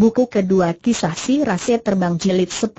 buku kedua kisah si Rase Terbang Jilid 10.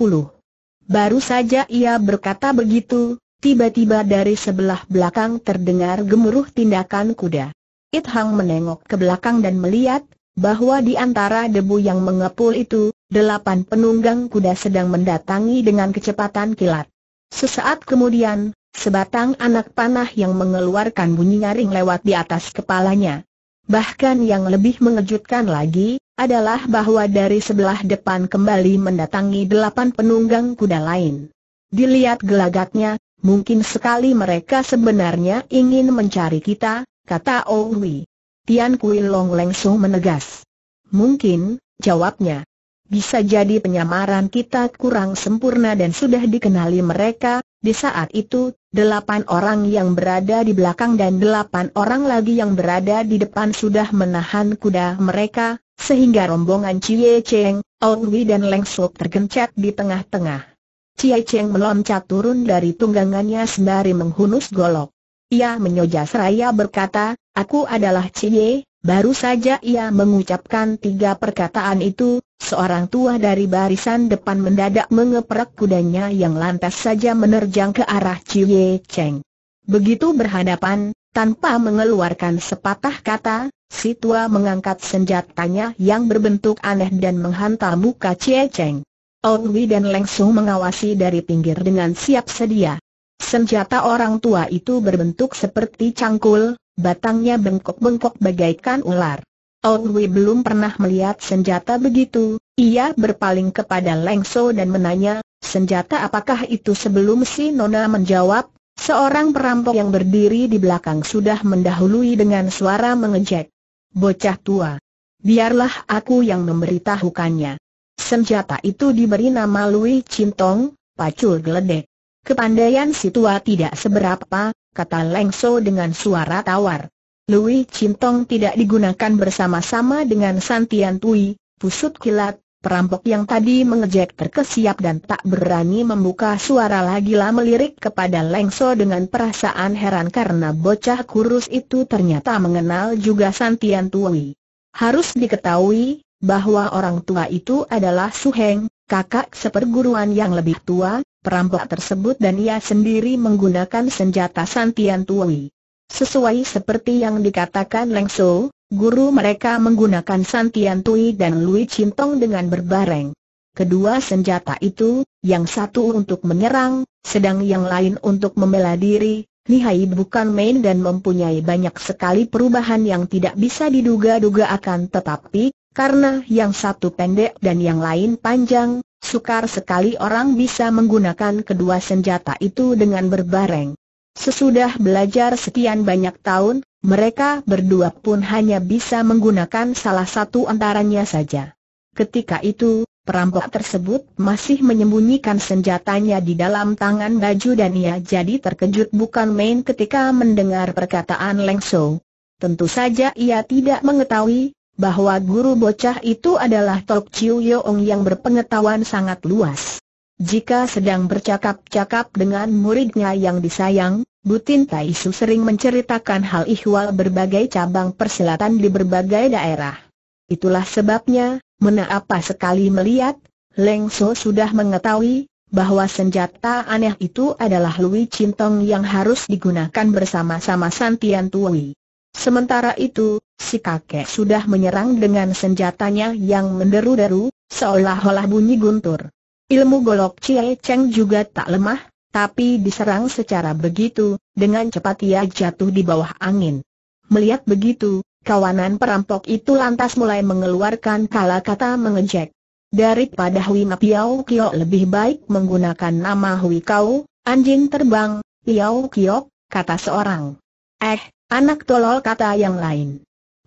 Baru saja ia berkata begitu, tiba-tiba dari sebelah belakang terdengar gemuruh tindakan kuda. It Hang menengok ke belakang dan melihat, bahwa di antara debu yang mengepul itu, delapan penunggang kuda sedang mendatangi dengan kecepatan kilat. Sesaat kemudian, sebatang anak panah yang mengeluarkan bunyi nyaring lewat di atas kepalanya. Bahkan yang lebih mengejutkan lagi, adalah bahwa dari sebelah depan kembali mendatangi delapan penunggang kuda lain. Dilihat gelagatnya, mungkin sekali mereka sebenarnya ingin mencari kita, kata Owi. Oh Tian Kui Long langsung menegas. Mungkin, jawabnya. Bisa jadi penyamaran kita kurang sempurna dan sudah dikenali mereka, di saat itu, delapan orang yang berada di belakang dan delapan orang lagi yang berada di depan sudah menahan kuda mereka, sehingga rombongan Cie Cheng, Wei dan Leng Sop tergencet di tengah-tengah. Cie Cheng meloncat turun dari tunggangannya sembari menghunus golok. Ia menyoja seraya berkata, aku adalah Cie, baru saja ia mengucapkan tiga perkataan itu, seorang tua dari barisan depan mendadak mengeprek kudanya yang lantas saja menerjang ke arah Cie Cheng. Begitu berhadapan, tanpa mengeluarkan sepatah kata, si tua mengangkat senjatanya yang berbentuk aneh dan menghantam muka Cie Cheng. Wi dan Leng langsung mengawasi dari pinggir dengan siap sedia. Senjata orang tua itu berbentuk seperti cangkul, batangnya bengkok-bengkok bagaikan ular. Wi belum pernah melihat senjata begitu, ia berpaling kepada Leng Lengso dan menanya, senjata apakah itu sebelum si Nona menjawab, Seorang perampok yang berdiri di belakang sudah mendahului dengan suara mengejek. Bocah tua. Biarlah aku yang memberitahukannya. Senjata itu diberi nama Lui Cintong, pacul geledek. Kepandaian si tua tidak seberapa, kata Lengso dengan suara tawar. Lui Cintong tidak digunakan bersama-sama dengan Santian Tui, pusut kilat, Perampok yang tadi mengejek terkesiap dan tak berani membuka suara lagi lah melirik kepada Lengso dengan perasaan heran karena bocah kurus itu ternyata mengenal juga Santian Tui. Harus diketahui, bahwa orang tua itu adalah Suheng, kakak seperguruan yang lebih tua, perampok tersebut dan ia sendiri menggunakan senjata Santian Tui. Sesuai seperti yang dikatakan Lengso, Guru mereka menggunakan Santian Tui dan Lui Cintong dengan berbareng. Kedua senjata itu, yang satu untuk menyerang, sedang yang lain untuk membela diri, Lihai bukan main dan mempunyai banyak sekali perubahan yang tidak bisa diduga-duga akan tetapi, karena yang satu pendek dan yang lain panjang, sukar sekali orang bisa menggunakan kedua senjata itu dengan berbareng. Sesudah belajar sekian banyak tahun, mereka berdua pun hanya bisa menggunakan salah satu antaranya saja. Ketika itu, perampok tersebut masih menyembunyikan senjatanya di dalam tangan baju dan ia jadi terkejut bukan main ketika mendengar perkataan Leng Shou. Tentu saja ia tidak mengetahui bahwa guru bocah itu adalah Tok Chiu Yeong yang berpengetahuan sangat luas. Jika sedang bercakap-cakap dengan muridnya yang disayang, Butin Taisu sering menceritakan hal ihwal berbagai cabang persilatan di berbagai daerah. Itulah sebabnya, mena apa sekali melihat, Leng So sudah mengetahui bahwa senjata aneh itu adalah Lui Cintong yang harus digunakan bersama-sama Santian Tui. Sementara itu, si kakek sudah menyerang dengan senjatanya yang menderu-deru, seolah-olah bunyi guntur. Ilmu golok Cie Cheng juga tak lemah, tapi diserang secara begitu, dengan cepat ia jatuh di bawah angin. Melihat begitu, kawanan perampok itu lantas mulai mengeluarkan kala kata mengejek. Daripada Hui Ma Piao Kio lebih baik menggunakan nama Hui Kau, anjing terbang, Piao Kio, kata seorang. Eh, anak tolol kata yang lain.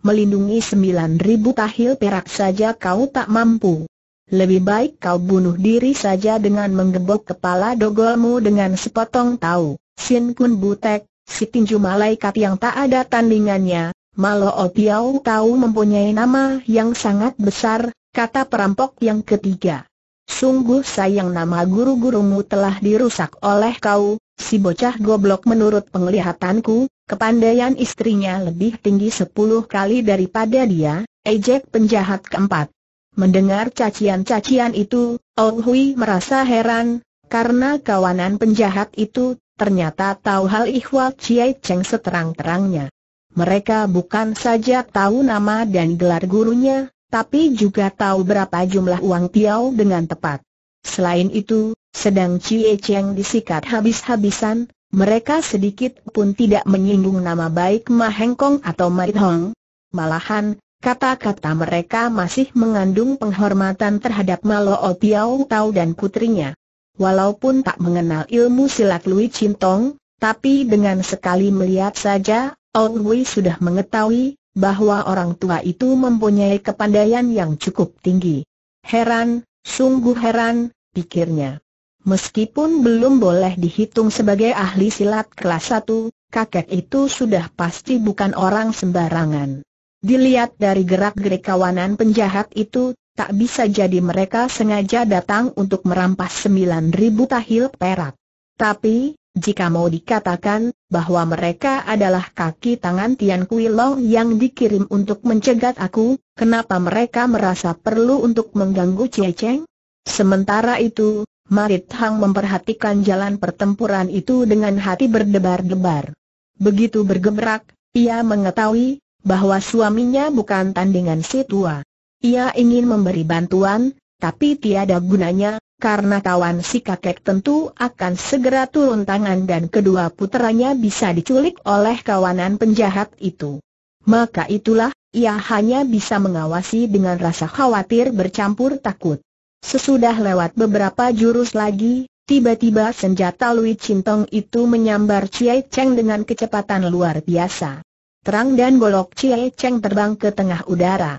Melindungi sembilan ribu tahil perak saja kau tak mampu lebih baik kau bunuh diri saja dengan menggebok kepala dogolmu dengan sepotong tahu. Sin Kun Butek, si tinju malaikat yang tak ada tandingannya, Malo Piao tahu mempunyai nama yang sangat besar, kata perampok yang ketiga. Sungguh sayang nama guru-gurumu telah dirusak oleh kau, si bocah goblok menurut penglihatanku, kepandaian istrinya lebih tinggi sepuluh kali daripada dia, ejek penjahat keempat. Mendengar cacian-cacian itu, Ong Hui merasa heran, karena kawanan penjahat itu ternyata tahu hal Ihwal Chiai Cheng seterang-terangnya. Mereka bukan saja tahu nama dan gelar gurunya, tapi juga tahu berapa jumlah uang tiau dengan tepat. Selain itu, sedang Chie Cheng disikat habis-habisan, mereka sedikit pun tidak menyinggung nama baik Ma Hengkong atau Ma Hong. Malahan, Kata-kata mereka masih mengandung penghormatan terhadap Malo Opiao Tao dan putrinya. Walaupun tak mengenal ilmu silat Lui Chintong, tapi dengan sekali melihat saja, Ong Wei sudah mengetahui bahwa orang tua itu mempunyai kepandaian yang cukup tinggi. Heran, sungguh heran, pikirnya. Meskipun belum boleh dihitung sebagai ahli silat kelas satu, kakek itu sudah pasti bukan orang sembarangan. Dilihat dari gerak-gerik kawanan penjahat itu, tak bisa jadi mereka sengaja datang untuk merampas ribu tahil perak. Tapi, jika mau dikatakan bahwa mereka adalah kaki tangan Tian Kui Long yang dikirim untuk mencegat aku, kenapa mereka merasa perlu untuk mengganggu Cie Cheng? Sementara itu, Marit Hang memperhatikan jalan pertempuran itu dengan hati berdebar-debar. Begitu bergemerak, ia mengetahui bahwa suaminya bukan tandingan si tua. Ia ingin memberi bantuan, tapi tiada gunanya, karena kawan si kakek tentu akan segera turun tangan dan kedua puteranya bisa diculik oleh kawanan penjahat itu. Maka itulah, ia hanya bisa mengawasi dengan rasa khawatir bercampur takut. Sesudah lewat beberapa jurus lagi, tiba-tiba senjata Lui Cintong itu menyambar Chiai Cheng dengan kecepatan luar biasa. Terang dan golok Cie Cheng terbang ke tengah udara.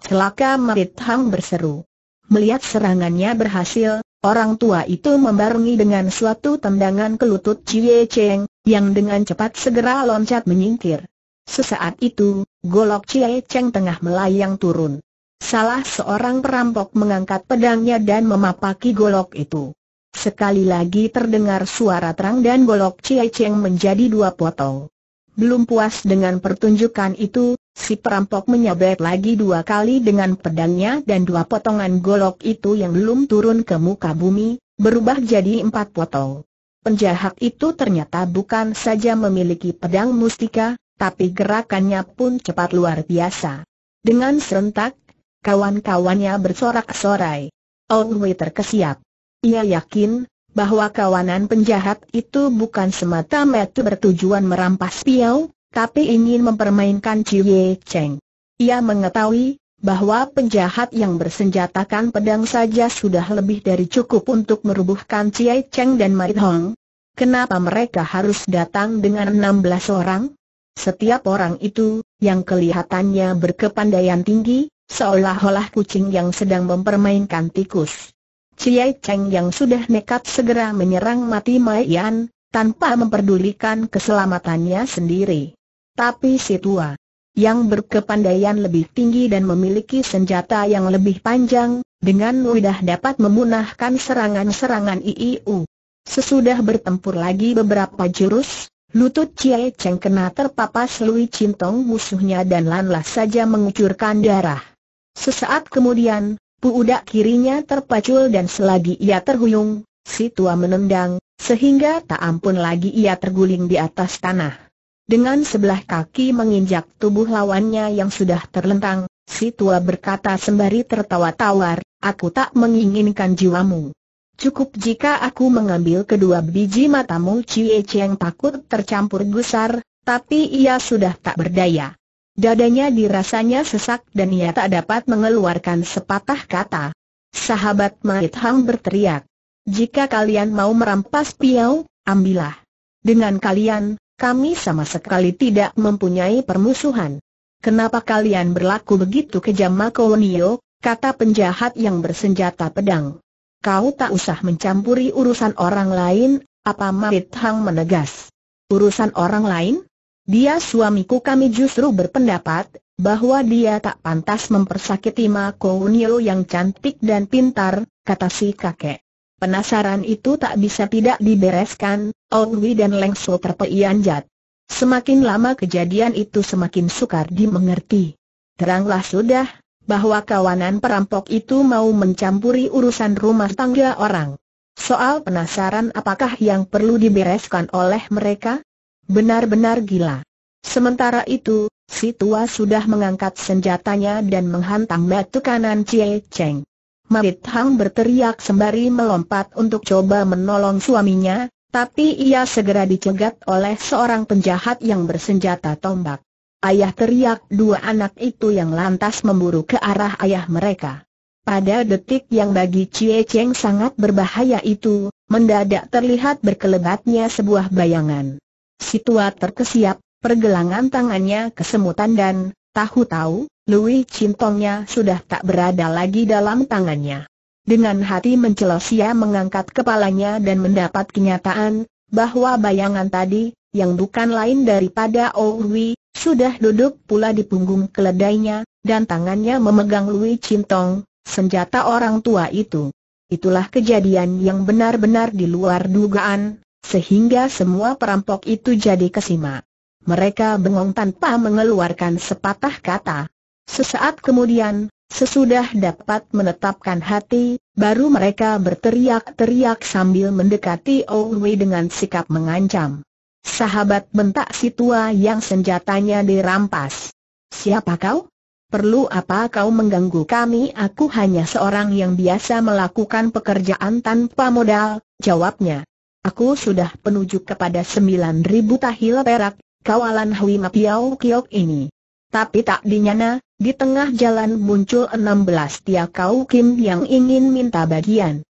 Celaka Marit Hang berseru. Melihat serangannya berhasil, orang tua itu membarungi dengan suatu tendangan ke lutut Cie Cheng, yang dengan cepat segera loncat menyingkir. Sesaat itu, golok Cie Cheng tengah melayang turun. Salah seorang perampok mengangkat pedangnya dan memapaki golok itu. Sekali lagi terdengar suara terang dan golok Cie Cheng menjadi dua potong. Belum puas dengan pertunjukan itu, si perampok menyabet lagi dua kali dengan pedangnya dan dua potongan golok itu yang belum turun ke muka bumi, berubah jadi empat potong. Penjahat itu ternyata bukan saja memiliki pedang mustika, tapi gerakannya pun cepat luar biasa. Dengan serentak, kawan-kawannya bersorak-sorai. Ong Wei terkesiap. Ia yakin, bahwa kawanan penjahat itu bukan semata-mata bertujuan merampas Piau, tapi ingin mempermainkan Ciye Cheng. Ia mengetahui bahwa penjahat yang bersenjatakan pedang saja sudah lebih dari cukup untuk merubuhkan Ciye Cheng dan Mai Hong. Kenapa mereka harus datang dengan 16 orang? Setiap orang itu, yang kelihatannya berkepandaian tinggi, seolah-olah kucing yang sedang mempermainkan tikus. Cie Cheng yang sudah nekat segera menyerang mati Mai Yan, tanpa memperdulikan keselamatannya sendiri. Tapi si tua yang berkepandaian lebih tinggi dan memiliki senjata yang lebih panjang, dengan mudah dapat memunahkan serangan-serangan IIU. Sesudah bertempur lagi beberapa jurus, lutut Cie Cheng kena terpapas Lui Cintong musuhnya dan lanlah saja mengucurkan darah. Sesaat kemudian, Puudak kirinya terpacul dan selagi ia terhuyung, si tua menendang, sehingga tak ampun lagi ia terguling di atas tanah. Dengan sebelah kaki menginjak tubuh lawannya yang sudah terlentang, si tua berkata sembari tertawa tawar, aku tak menginginkan jiwamu. Cukup jika aku mengambil kedua biji matamu Cie Cheng takut tercampur gusar, tapi ia sudah tak berdaya. Dadanya dirasanya sesak dan ia tak dapat mengeluarkan sepatah kata. Sahabat Mait Hang berteriak. Jika kalian mau merampas piau, ambillah. Dengan kalian, kami sama sekali tidak mempunyai permusuhan. Kenapa kalian berlaku begitu kejam Makonio, kata penjahat yang bersenjata pedang. Kau tak usah mencampuri urusan orang lain, apa Mait Hang menegas. Urusan orang lain? Dia suamiku kami justru berpendapat, bahwa dia tak pantas mempersakiti Ma Kounio yang cantik dan pintar, kata si kakek. Penasaran itu tak bisa tidak dibereskan, Owi dan Leng So terpeianjat. Semakin lama kejadian itu semakin sukar dimengerti. Teranglah sudah, bahwa kawanan perampok itu mau mencampuri urusan rumah tangga orang. Soal penasaran apakah yang perlu dibereskan oleh mereka? Benar-benar gila. Sementara itu, si tua sudah mengangkat senjatanya dan menghantam batu kanan Cie Cheng. Marit Hang berteriak sembari melompat untuk coba menolong suaminya, tapi ia segera dicegat oleh seorang penjahat yang bersenjata tombak. Ayah teriak dua anak itu yang lantas memburu ke arah ayah mereka. Pada detik yang bagi Cie Cheng sangat berbahaya itu, mendadak terlihat berkelebatnya sebuah bayangan. Si tua terkesiap, pergelangan tangannya kesemutan dan, tahu-tahu, Lui Cintongnya sudah tak berada lagi dalam tangannya. Dengan hati mencelos ia mengangkat kepalanya dan mendapat kenyataan, bahwa bayangan tadi, yang bukan lain daripada Owi, oh sudah duduk pula di punggung keledainya, dan tangannya memegang Lui Cintong, senjata orang tua itu. Itulah kejadian yang benar-benar di luar dugaan, sehingga semua perampok itu jadi kesima. Mereka bengong tanpa mengeluarkan sepatah kata. Sesaat kemudian, sesudah dapat menetapkan hati, baru mereka berteriak-teriak sambil mendekati Owe dengan sikap mengancam. Sahabat bentak si tua yang senjatanya dirampas. Siapa kau? Perlu apa kau mengganggu kami? Aku hanya seorang yang biasa melakukan pekerjaan tanpa modal, jawabnya. Aku sudah penuju kepada sembilan ribu tahil perak, kawalan Hui Mapiao Kiok ini. Tapi tak dinyana, di tengah jalan muncul enam belas tia kau Kim yang ingin minta bagian.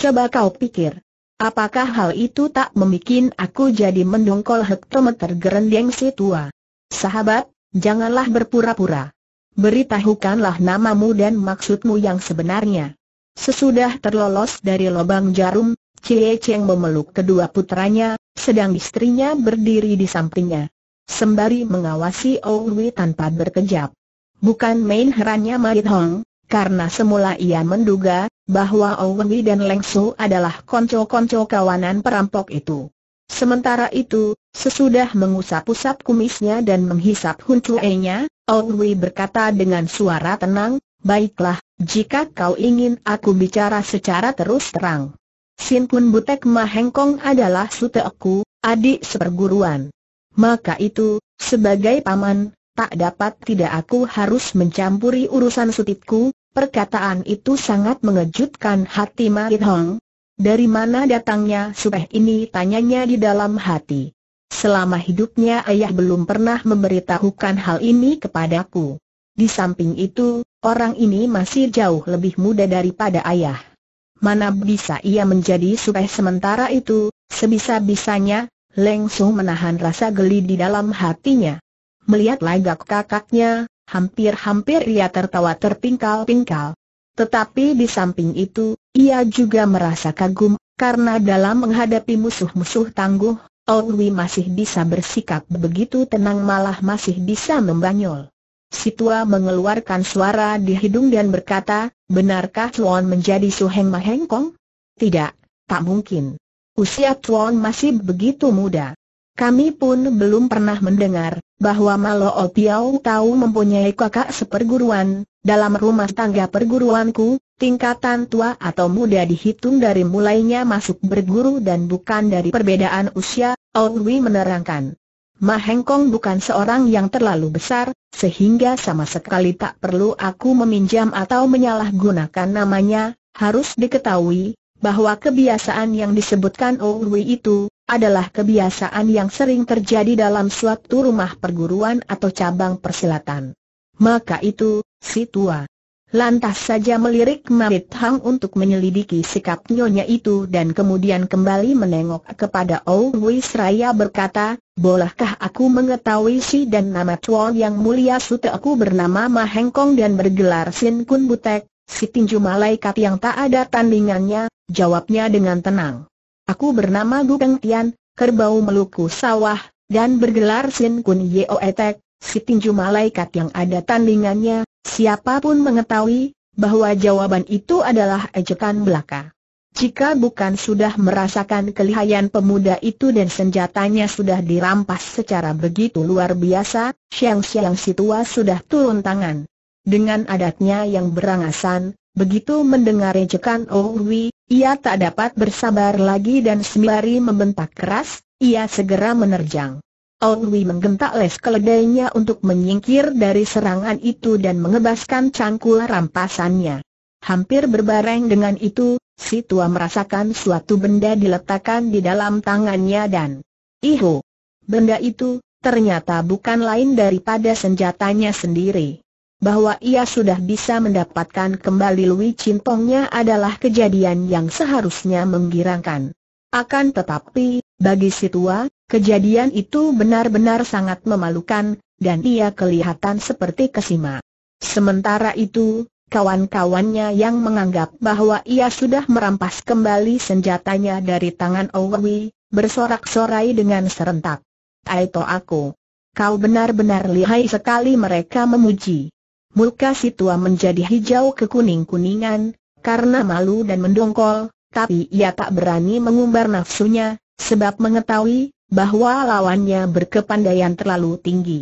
Coba kau pikir. Apakah hal itu tak membuat aku jadi mendongkol hektometer gerendeng si tua? Sahabat, janganlah berpura-pura. Beritahukanlah namamu dan maksudmu yang sebenarnya. Sesudah terlolos dari lubang jarum, Cie Cheng memeluk kedua putranya, sedang istrinya berdiri di sampingnya. Sembari mengawasi Oului tanpa berkejap. Bukan main herannya Marit Hong, karena semula ia menduga bahwa Oului dan Leng Su adalah konco-konco kawanan perampok itu. Sementara itu, sesudah mengusap-usap kumisnya dan menghisap huncuenya, Oului berkata dengan suara tenang, Baiklah, jika kau ingin aku bicara secara terus terang Sin Kun Butek Mahengkong adalah aku, adik seperguruan. Maka itu, sebagai paman, tak dapat tidak aku harus mencampuri urusan sutipku, perkataan itu sangat mengejutkan hati Ma Hong. Dari mana datangnya supeh ini tanyanya di dalam hati. Selama hidupnya ayah belum pernah memberitahukan hal ini kepadaku. Di samping itu, orang ini masih jauh lebih muda daripada ayah mana bisa ia menjadi supaya sementara itu, sebisa-bisanya, Leng Su menahan rasa geli di dalam hatinya. Melihat lagak kakaknya, hampir-hampir ia tertawa terpingkal-pingkal. Tetapi di samping itu, ia juga merasa kagum, karena dalam menghadapi musuh-musuh tangguh, Owi masih bisa bersikap begitu tenang malah masih bisa membanyol. Si tua mengeluarkan suara di hidung dan berkata, benarkah Tuan menjadi Suheng Mahengkong? Tidak, tak mungkin. Usia Tuan masih begitu muda. Kami pun belum pernah mendengar bahwa Malo Tiao tahu mempunyai kakak seperguruan, dalam rumah tangga perguruanku, tingkatan tua atau muda dihitung dari mulainya masuk berguru dan bukan dari perbedaan usia, Wei menerangkan. Ma Hengkong bukan seorang yang terlalu besar, sehingga sama sekali tak perlu aku meminjam atau menyalahgunakan namanya, harus diketahui, bahwa kebiasaan yang disebutkan Owi oh itu, adalah kebiasaan yang sering terjadi dalam suatu rumah perguruan atau cabang persilatan. Maka itu, si tua, lantas saja melirik Mabit Hang untuk menyelidiki sikap nyonya itu dan kemudian kembali menengok kepada Hui Seraya berkata, Bolehkah aku mengetahui si dan nama Chuan yang mulia sute aku bernama Ma Kong dan bergelar Sin Kun Butek, si tinju malaikat yang tak ada tandingannya, jawabnya dengan tenang. Aku bernama Gukeng Tian, kerbau meluku sawah, dan bergelar Sin Kun Etek, si tinju malaikat yang ada tandingannya, Siapapun mengetahui bahwa jawaban itu adalah ejekan belaka. Jika bukan sudah merasakan kelihayan pemuda itu dan senjatanya sudah dirampas secara begitu luar biasa, siang-siang si tua sudah turun tangan. Dengan adatnya yang berangasan, begitu mendengar ejekan Ohwi, ia tak dapat bersabar lagi dan sembari membentak keras, ia segera menerjang. Wei menggentak les keledainya untuk menyingkir dari serangan itu dan mengebaskan cangkul rampasannya. Hampir berbareng dengan itu, si tua merasakan suatu benda diletakkan di dalam tangannya dan Iho! Benda itu, ternyata bukan lain daripada senjatanya sendiri. Bahwa ia sudah bisa mendapatkan kembali Lui cintongnya adalah kejadian yang seharusnya menggirangkan. Akan tetapi, bagi si tua, Kejadian itu benar-benar sangat memalukan, dan ia kelihatan seperti kesima. Sementara itu, kawan-kawannya yang menganggap bahwa ia sudah merampas kembali senjatanya dari tangan Owi, bersorak-sorai dengan serentak. Aito aku. Kau benar-benar lihai sekali mereka memuji. Muka si tua menjadi hijau kekuning-kuningan, karena malu dan mendongkol, tapi ia tak berani mengumbar nafsunya, sebab mengetahui bahwa lawannya berkepandaian terlalu tinggi.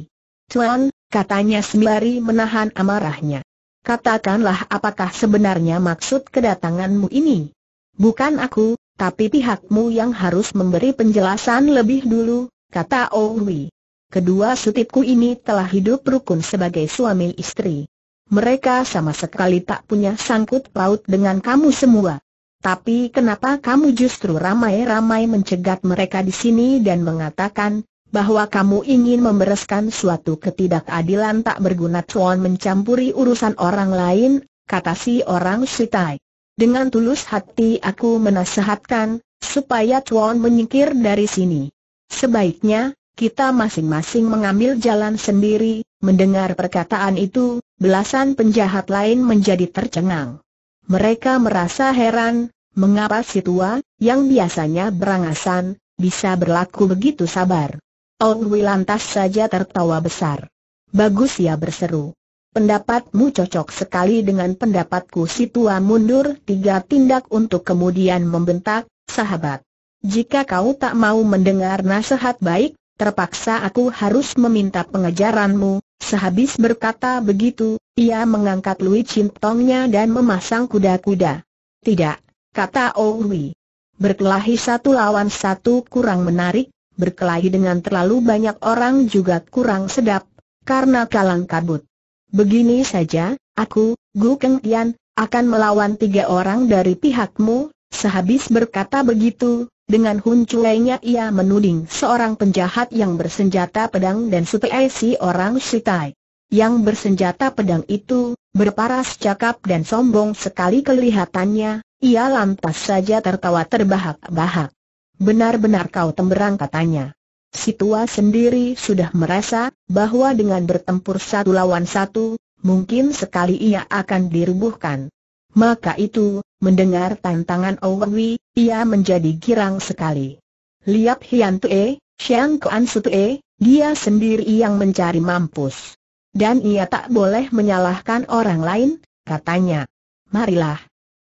Cuan, katanya sembari menahan amarahnya. Katakanlah apakah sebenarnya maksud kedatanganmu ini? Bukan aku, tapi pihakmu yang harus memberi penjelasan lebih dulu, kata Owi. Oh Kedua sutipku ini telah hidup rukun sebagai suami istri. Mereka sama sekali tak punya sangkut paut dengan kamu semua. Tapi kenapa kamu justru ramai-ramai mencegat mereka di sini dan mengatakan bahwa kamu ingin membereskan suatu ketidakadilan tak berguna Tuan mencampuri urusan orang lain, kata si orang Sitai. Dengan tulus hati aku menasehatkan, supaya Tuan menyingkir dari sini. Sebaiknya, kita masing-masing mengambil jalan sendiri, mendengar perkataan itu, belasan penjahat lain menjadi tercengang. Mereka merasa heran, Mengapa si tua, yang biasanya berangasan, bisa berlaku begitu sabar? Ong Wi lantas saja tertawa besar. Bagus ya berseru. Pendapatmu cocok sekali dengan pendapatku si tua mundur tiga tindak untuk kemudian membentak, sahabat. Jika kau tak mau mendengar nasihat baik, terpaksa aku harus meminta pengejaranmu, Sehabis berkata begitu, ia mengangkat Lui cintongnya dan memasang kuda-kuda. Tidak, kata Owi. Berkelahi satu lawan satu kurang menarik, berkelahi dengan terlalu banyak orang juga kurang sedap, karena kalang kabut. Begini saja, aku, Gu Keng Tian, akan melawan tiga orang dari pihakmu, sehabis berkata begitu, dengan huncuainya ia menuding seorang penjahat yang bersenjata pedang dan si orang Sitai. Yang bersenjata pedang itu, berparas cakap dan sombong sekali kelihatannya, ia lantas saja tertawa terbahak-bahak. Benar-benar kau temberang katanya. Si tua sendiri sudah merasa bahwa dengan bertempur satu lawan satu, mungkin sekali ia akan dirubuhkan. Maka itu, mendengar tantangan Owi, ia menjadi girang sekali. Liap Hian Tue, Xiang Kuan Sutue, dia sendiri yang mencari mampus. Dan ia tak boleh menyalahkan orang lain, katanya. Marilah,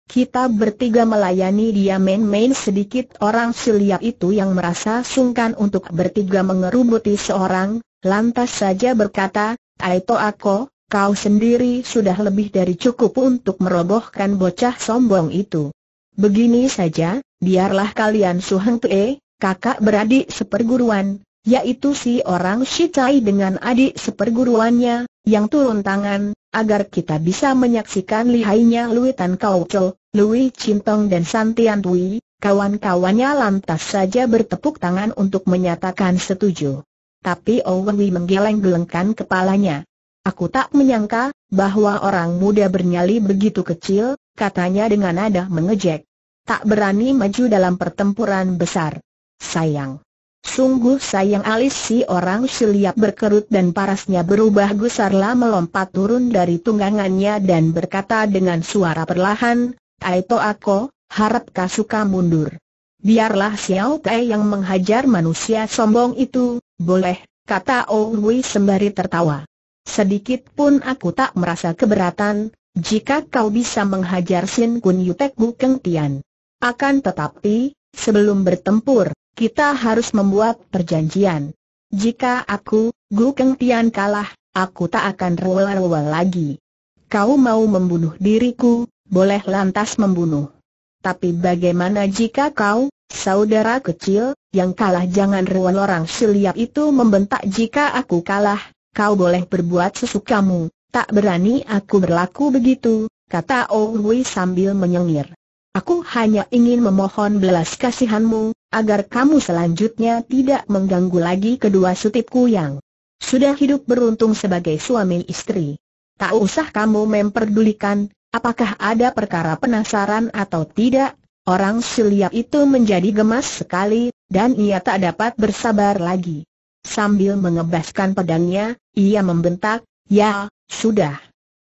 kita bertiga melayani dia main-main sedikit orang siliap itu yang merasa sungkan untuk bertiga mengerubuti seorang, lantas saja berkata, Aito Ako, kau sendiri sudah lebih dari cukup untuk merobohkan bocah sombong itu. Begini saja, biarlah kalian Suheng Tue, kakak beradik seperguruan, yaitu si orang Shitai dengan adik seperguruannya, yang turun tangan, agar kita bisa menyaksikan lihainya Lui Tan Kau Cho, Lui Cintong dan Santian Tui, kawan-kawannya lantas saja bertepuk tangan untuk menyatakan setuju. Tapi Owewi menggeleng-gelengkan kepalanya. Aku tak menyangka, bahwa orang muda bernyali begitu kecil, katanya dengan nada mengejek. Tak berani maju dalam pertempuran besar. Sayang. Sungguh sayang alis si orang siliap berkerut dan parasnya berubah gusarlah melompat turun dari tunggangannya dan berkata dengan suara perlahan, Aito aku, harap suka mundur. Biarlah Xiao Kai yang menghajar manusia sombong itu, boleh, kata Owi sembari tertawa. Sedikit pun aku tak merasa keberatan, jika kau bisa menghajar Sin Kun Yutek Bukeng Tian. Akan tetapi, sebelum bertempur, kita harus membuat perjanjian. Jika aku, Gu Keng kalah, aku tak akan rewel-rewel lagi. Kau mau membunuh diriku, boleh lantas membunuh. Tapi bagaimana jika kau, saudara kecil, yang kalah jangan rewel orang siliap itu membentak jika aku kalah, kau boleh berbuat sesukamu, tak berani aku berlaku begitu, kata Wei oh sambil menyengir. Aku hanya ingin memohon belas kasihanmu, agar kamu selanjutnya tidak mengganggu lagi kedua sutipku yang sudah hidup beruntung sebagai suami istri. Tak usah kamu memperdulikan, apakah ada perkara penasaran atau tidak, orang siliap itu menjadi gemas sekali, dan ia tak dapat bersabar lagi. Sambil mengebaskan pedangnya, ia membentak, ya, sudah.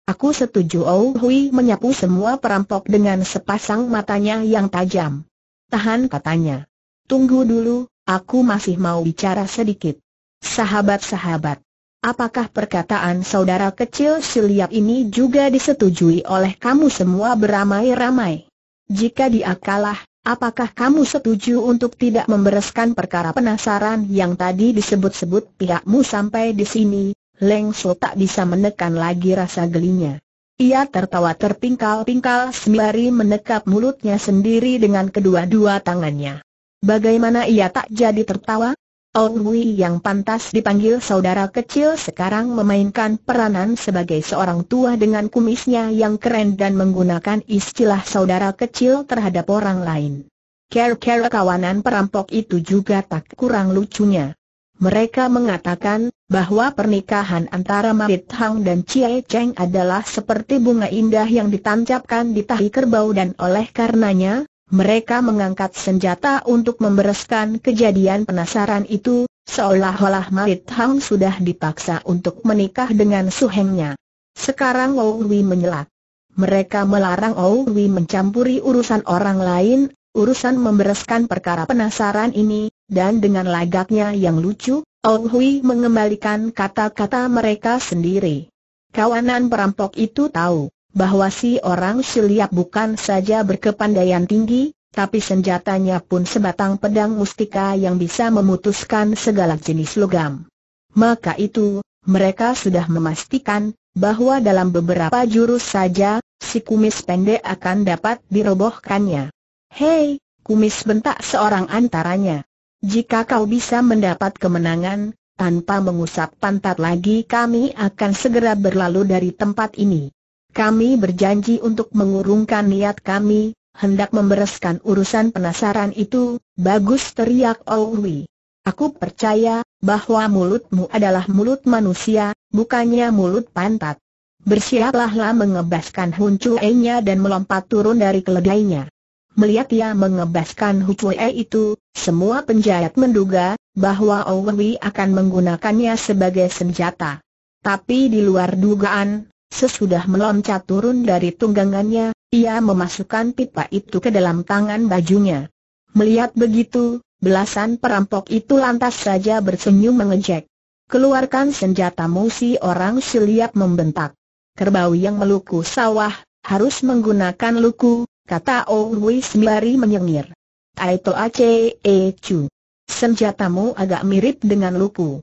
Aku setuju Oh Hui menyapu semua perampok dengan sepasang matanya yang tajam. Tahan katanya. Tunggu dulu, aku masih mau bicara sedikit. Sahabat-sahabat, apakah perkataan saudara kecil Siliap ini juga disetujui oleh kamu semua beramai-ramai? Jika dia kalah, apakah kamu setuju untuk tidak membereskan perkara penasaran yang tadi disebut-sebut pihakmu sampai di sini? Leng So tak bisa menekan lagi rasa gelinya. Ia tertawa terpingkal-pingkal sembari menekap mulutnya sendiri dengan kedua-dua tangannya. Bagaimana ia tak jadi tertawa? Ong Hui yang pantas dipanggil saudara kecil sekarang memainkan peranan sebagai seorang tua dengan kumisnya yang keren dan menggunakan istilah saudara kecil terhadap orang lain. Care-care kawanan perampok itu juga tak kurang lucunya. Mereka mengatakan bahwa pernikahan antara Marit Hang dan Chie Cheng adalah seperti bunga indah yang ditancapkan di tahi kerbau dan oleh karenanya, mereka mengangkat senjata untuk membereskan kejadian penasaran itu, seolah-olah Marit Hang sudah dipaksa untuk menikah dengan suhengnya. Sekarang Owi menyelak. Mereka melarang Owi mencampuri urusan orang lain, urusan membereskan perkara penasaran ini, dan dengan lagaknya yang lucu, Owi mengembalikan kata-kata mereka sendiri. Kawanan perampok itu tahu bahwa si orang siliap bukan saja berkepandaian tinggi, tapi senjatanya pun sebatang pedang mustika yang bisa memutuskan segala jenis logam. Maka itu, mereka sudah memastikan bahwa dalam beberapa jurus saja, si kumis pendek akan dapat dirobohkannya. Hei, kumis bentak seorang antaranya. Jika kau bisa mendapat kemenangan, tanpa mengusap pantat lagi kami akan segera berlalu dari tempat ini. Kami berjanji untuk mengurungkan niat kami, hendak membereskan urusan penasaran itu, bagus teriak Owi. Aku percaya, bahwa mulutmu adalah mulut manusia, bukannya mulut pantat. Bersiaplahlah mengebaskan Chue-nya dan melompat turun dari keledainya. Melihat ia mengebaskan Hucue itu, semua penjahat menduga bahwa Owi akan menggunakannya sebagai senjata. Tapi di luar dugaan, Sesudah meloncat turun dari tunggangannya, ia memasukkan pipa itu ke dalam tangan bajunya. Melihat begitu, belasan perampok itu lantas saja bersenyum mengejek. Keluarkan senjatamu si orang siliap membentak. Kerbau yang meluku sawah, harus menggunakan luku, kata Owui sembari menyengir. Aito Ace Chu. Senjatamu agak mirip dengan luku.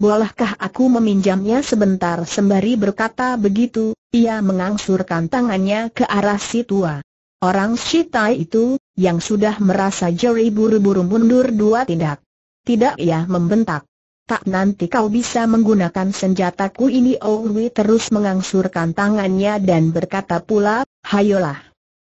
Bolehkah aku meminjamnya sebentar sembari berkata begitu, ia mengangsurkan tangannya ke arah si tua. Orang si Shitai itu, yang sudah merasa jeri buru-buru mundur dua tindak. Tidak ia membentak. Tak nanti kau bisa menggunakan senjataku ini Owi terus mengangsurkan tangannya dan berkata pula, hayolah.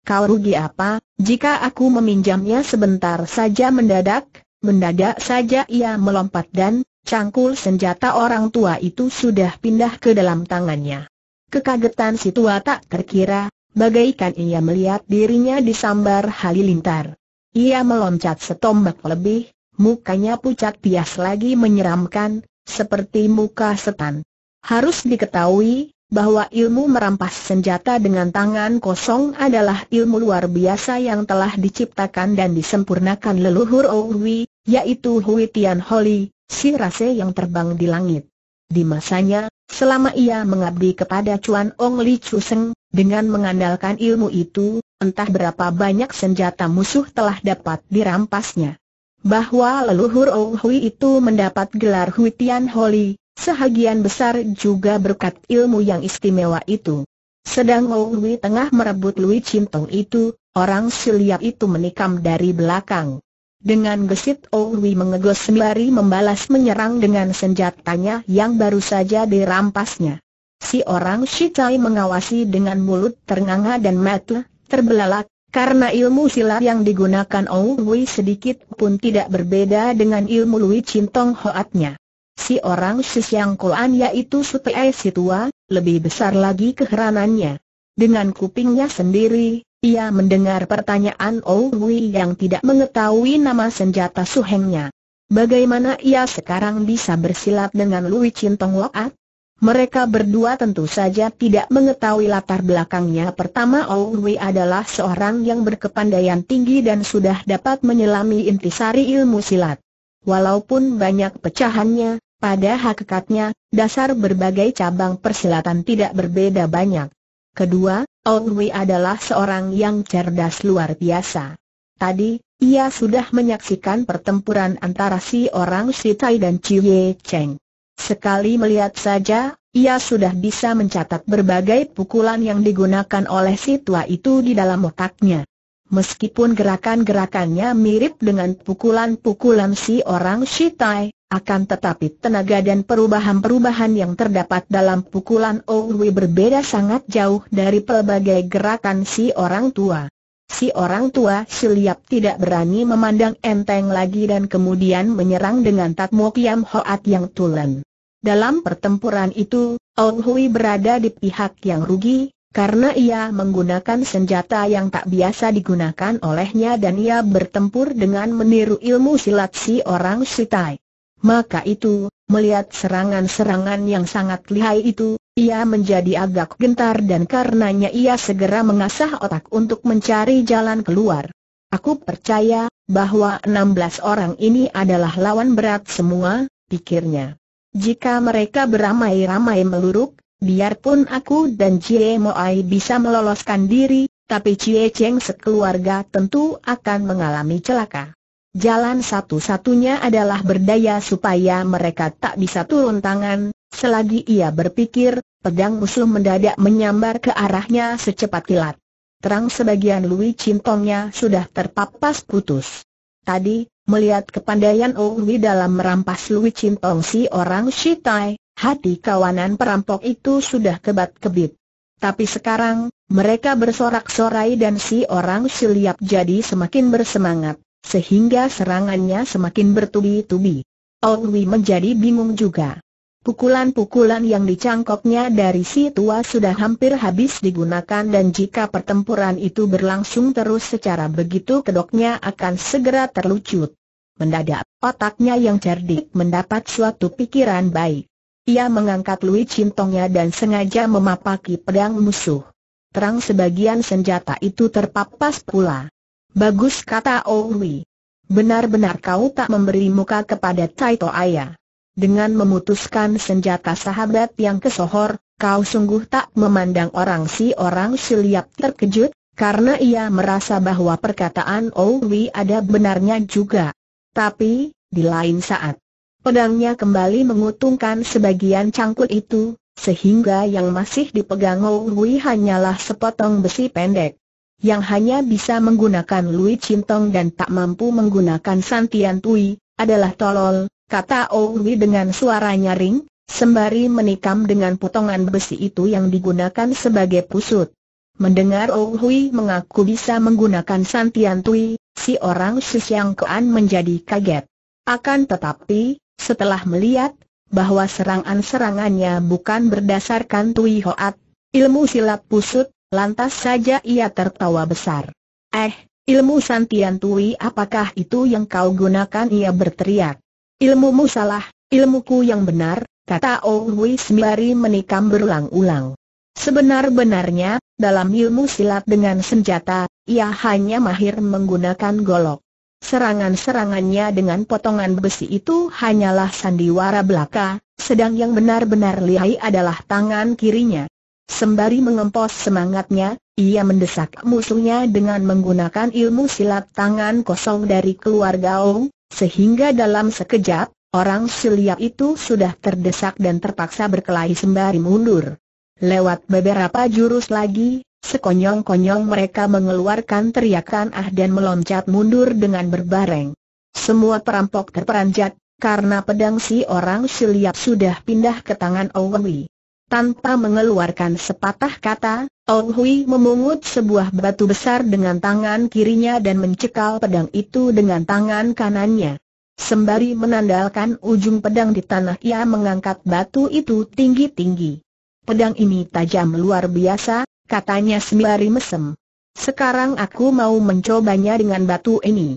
Kau rugi apa, jika aku meminjamnya sebentar saja mendadak, Mendadak saja ia melompat dan, cangkul senjata orang tua itu sudah pindah ke dalam tangannya. Kekagetan si tua tak terkira, bagaikan ia melihat dirinya disambar halilintar. Ia meloncat setombak lebih, mukanya pucat pias lagi menyeramkan, seperti muka setan. Harus diketahui, bahwa ilmu merampas senjata dengan tangan kosong adalah ilmu luar biasa yang telah diciptakan dan disempurnakan leluhur Owi, yaitu Hui Tian Holi, si rase yang terbang di langit. Di masanya, selama ia mengabdi kepada Chuan Ong Li Chuseng, dengan mengandalkan ilmu itu, entah berapa banyak senjata musuh telah dapat dirampasnya. Bahwa leluhur Ong Hui itu mendapat gelar Hui Tian Holi, sebagian besar juga berkat ilmu yang istimewa itu. Sedang Ong Hui tengah merebut Lui Chintong itu, orang siliap itu menikam dari belakang. Dengan gesit Owi mengegos sembari membalas menyerang dengan senjatanya yang baru saja dirampasnya. Si orang Shitai mengawasi dengan mulut ternganga dan mata terbelalak, karena ilmu silat yang digunakan Owi sedikit pun tidak berbeda dengan ilmu Lui Cintong Hoatnya. Si orang Shishang Koan yaitu Sutai Situa, lebih besar lagi keheranannya. Dengan kupingnya sendiri, ia mendengar pertanyaan Owi yang tidak mengetahui nama senjata suhengnya. Bagaimana ia sekarang bisa bersilat dengan Lui Chin Tong Loat? Mereka berdua tentu saja tidak mengetahui latar belakangnya Pertama Owi adalah seorang yang berkepandaian tinggi dan sudah dapat menyelami intisari ilmu silat Walaupun banyak pecahannya, pada hakikatnya, dasar berbagai cabang persilatan tidak berbeda banyak Kedua, Old Wei adalah seorang yang cerdas luar biasa. Tadi, ia sudah menyaksikan pertempuran antara si orang Tai dan Ye Cheng. Sekali melihat saja, ia sudah bisa mencatat berbagai pukulan yang digunakan oleh si tua itu di dalam otaknya. Meskipun gerakan-gerakannya mirip dengan pukulan-pukulan si orang Tai, akan tetapi tenaga dan perubahan-perubahan yang terdapat dalam pukulan Owi berbeda sangat jauh dari pelbagai gerakan si orang tua. Si orang tua Siliap tidak berani memandang enteng lagi dan kemudian menyerang dengan Tatmo Kiam Hoat yang tulen. Dalam pertempuran itu, Owi berada di pihak yang rugi, karena ia menggunakan senjata yang tak biasa digunakan olehnya dan ia bertempur dengan meniru ilmu silat si orang Sitai. Maka itu, melihat serangan-serangan yang sangat lihai itu, ia menjadi agak gentar dan karenanya ia segera mengasah otak untuk mencari jalan keluar. Aku percaya, bahwa 16 orang ini adalah lawan berat semua, pikirnya. Jika mereka beramai-ramai meluruk, biarpun aku dan Cie Moai bisa meloloskan diri, tapi Cie Cheng sekeluarga tentu akan mengalami celaka. Jalan satu-satunya adalah berdaya supaya mereka tak bisa turun tangan, selagi ia berpikir, pedang musuh mendadak menyambar ke arahnya secepat kilat. Terang sebagian Lui Cintongnya sudah terpapas putus. Tadi, melihat kepandaian Owi dalam merampas Lui Cintong si orang Shitai, hati kawanan perampok itu sudah kebat-kebit. Tapi sekarang, mereka bersorak-sorai dan si orang Siliap jadi semakin bersemangat sehingga serangannya semakin bertubi-tubi. Wi menjadi bingung juga. Pukulan-pukulan yang dicangkoknya dari si tua sudah hampir habis digunakan dan jika pertempuran itu berlangsung terus secara begitu kedoknya akan segera terlucut. Mendadak, otaknya yang cerdik mendapat suatu pikiran baik. Ia mengangkat Lui Cintongnya dan sengaja memapaki pedang musuh. Terang sebagian senjata itu terpapas pula. Bagus kata Owi. Benar-benar kau tak memberi muka kepada Taito Ayah. Dengan memutuskan senjata sahabat yang kesohor, kau sungguh tak memandang orang si orang siliap terkejut, karena ia merasa bahwa perkataan Owi ada benarnya juga. Tapi, di lain saat, pedangnya kembali mengutungkan sebagian cangkul itu, sehingga yang masih dipegang Owi hanyalah sepotong besi pendek yang hanya bisa menggunakan Lui cintong dan tak mampu menggunakan Santian Tui, adalah tolol, kata Owi dengan suara nyaring, sembari menikam dengan potongan besi itu yang digunakan sebagai pusut. Mendengar Owi mengaku bisa menggunakan Santian Tui, si orang Shishang Kuan menjadi kaget. Akan tetapi, setelah melihat bahwa serangan-serangannya bukan berdasarkan Tui Hoat, ilmu silap pusut, Lantas saja ia tertawa besar. Eh, ilmu Santian Tui apakah itu yang kau gunakan ia berteriak. Ilmumu salah, ilmuku yang benar, kata Ong Hui sembari menikam berulang-ulang. Sebenar-benarnya, dalam ilmu silat dengan senjata, ia hanya mahir menggunakan golok. Serangan-serangannya dengan potongan besi itu hanyalah sandiwara belaka, sedang yang benar-benar lihai adalah tangan kirinya. Sembari mengempos semangatnya, ia mendesak musuhnya dengan menggunakan ilmu silat tangan kosong dari keluarga Ong, sehingga dalam sekejap, orang siliap itu sudah terdesak dan terpaksa berkelahi sembari mundur. Lewat beberapa jurus lagi, sekonyong-konyong mereka mengeluarkan teriakan ah dan meloncat mundur dengan berbareng. Semua perampok terperanjat, karena pedang si orang Siliap sudah pindah ke tangan Wei. Tanpa mengeluarkan sepatah kata, Ong Hui memungut sebuah batu besar dengan tangan kirinya dan mencekal pedang itu dengan tangan kanannya. Sembari menandalkan ujung pedang di tanah ia mengangkat batu itu tinggi-tinggi. Pedang ini tajam luar biasa, katanya sembari mesem. Sekarang aku mau mencobanya dengan batu ini.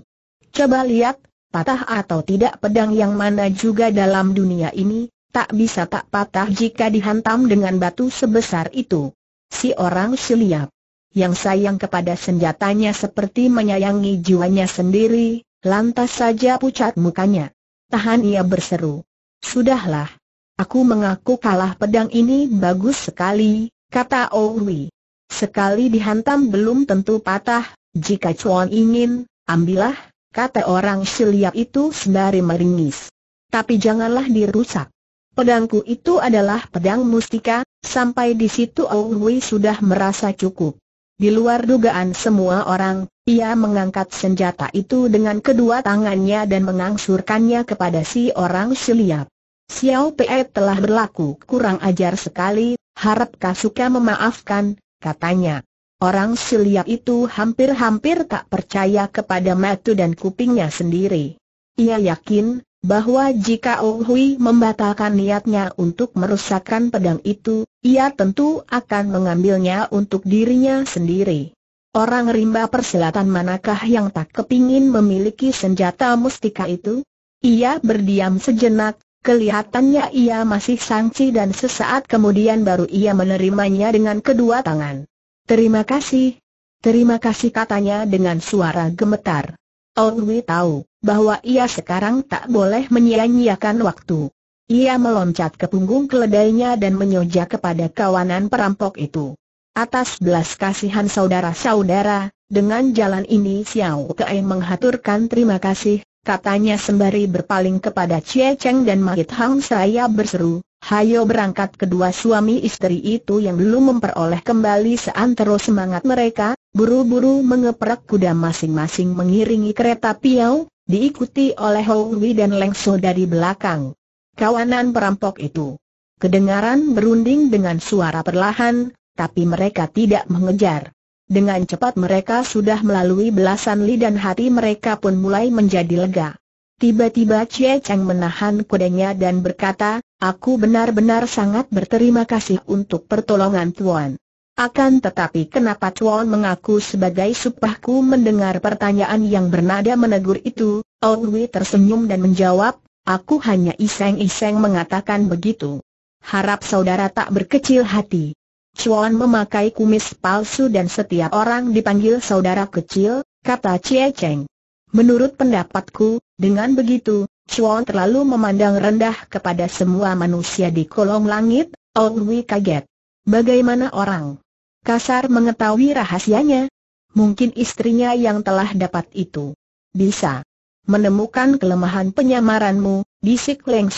Coba lihat, patah atau tidak pedang yang mana juga dalam dunia ini, tak bisa tak patah jika dihantam dengan batu sebesar itu. Si orang siliap, yang sayang kepada senjatanya seperti menyayangi jiwanya sendiri, lantas saja pucat mukanya. Tahan ia berseru. Sudahlah. Aku mengaku kalah pedang ini bagus sekali, kata Owi. Oh sekali dihantam belum tentu patah, jika Cuan ingin, ambillah, kata orang siliap itu sembari meringis. Tapi janganlah dirusak. Pedangku itu adalah pedang mustika, sampai di situ Ou Hui sudah merasa cukup. Di luar dugaan semua orang, ia mengangkat senjata itu dengan kedua tangannya dan mengangsurkannya kepada si orang siliap. Xiao Pei telah berlaku kurang ajar sekali, harap Kasuka memaafkan, katanya. Orang siliap itu hampir-hampir tak percaya kepada matu dan kupingnya sendiri. Ia yakin, bahwa jika Ohui membatalkan niatnya untuk merusakkan pedang itu, ia tentu akan mengambilnya untuk dirinya sendiri. Orang rimba persilatan manakah yang tak kepingin memiliki senjata mustika itu? Ia berdiam sejenak, kelihatannya ia masih sangci dan sesaat kemudian baru ia menerimanya dengan kedua tangan. Terima kasih. Terima kasih katanya dengan suara gemetar. Ohui tahu bahwa ia sekarang tak boleh menyia-nyiakan waktu. Ia meloncat ke punggung keledainya dan menyojak kepada kawanan perampok itu. Atas belas kasihan saudara-saudara, dengan jalan ini Xiao Kei menghaturkan terima kasih, katanya sembari berpaling kepada Chie Cheng dan Mahit Hang saya berseru, hayo berangkat kedua suami istri itu yang belum memperoleh kembali seantero semangat mereka, buru-buru mengeprak kuda masing-masing mengiringi kereta piau, diikuti oleh Wei dan Lengso dari belakang. Kawanan perampok itu kedengaran berunding dengan suara perlahan, tapi mereka tidak mengejar. Dengan cepat mereka sudah melalui belasan li dan hati mereka pun mulai menjadi lega. Tiba-tiba Cie Chang menahan kudanya dan berkata, Aku benar-benar sangat berterima kasih untuk pertolongan Tuan. Akan tetapi kenapa Chuan mengaku sebagai supahku mendengar pertanyaan yang bernada menegur itu, Owi tersenyum dan menjawab, aku hanya iseng-iseng mengatakan begitu. Harap saudara tak berkecil hati. Chuan memakai kumis palsu dan setiap orang dipanggil saudara kecil, kata Cie Cheng. Menurut pendapatku, dengan begitu, Chuan terlalu memandang rendah kepada semua manusia di kolong langit, Ong Wei kaget. Bagaimana orang Kasar mengetahui rahasianya. Mungkin istrinya yang telah dapat itu. Bisa menemukan kelemahan penyamaranmu, bisik Leng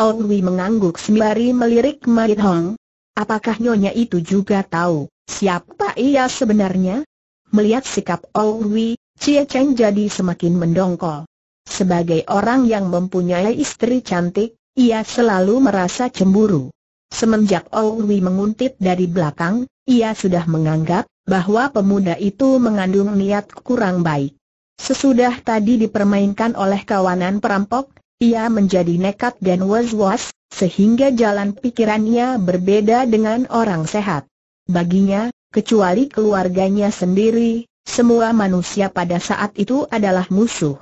Ong Wi mengangguk sembari melirik Marit Hong. Apakah nyonya itu juga tahu siapa ia sebenarnya? Melihat sikap Wi, Chia Cheng jadi semakin mendongkol. Sebagai orang yang mempunyai istri cantik, ia selalu merasa cemburu. Semenjak Owi menguntit dari belakang, ia sudah menganggap bahwa pemuda itu mengandung niat kurang baik. Sesudah tadi dipermainkan oleh kawanan perampok, ia menjadi nekat dan was-was, sehingga jalan pikirannya berbeda dengan orang sehat. Baginya, kecuali keluarganya sendiri, semua manusia pada saat itu adalah musuh.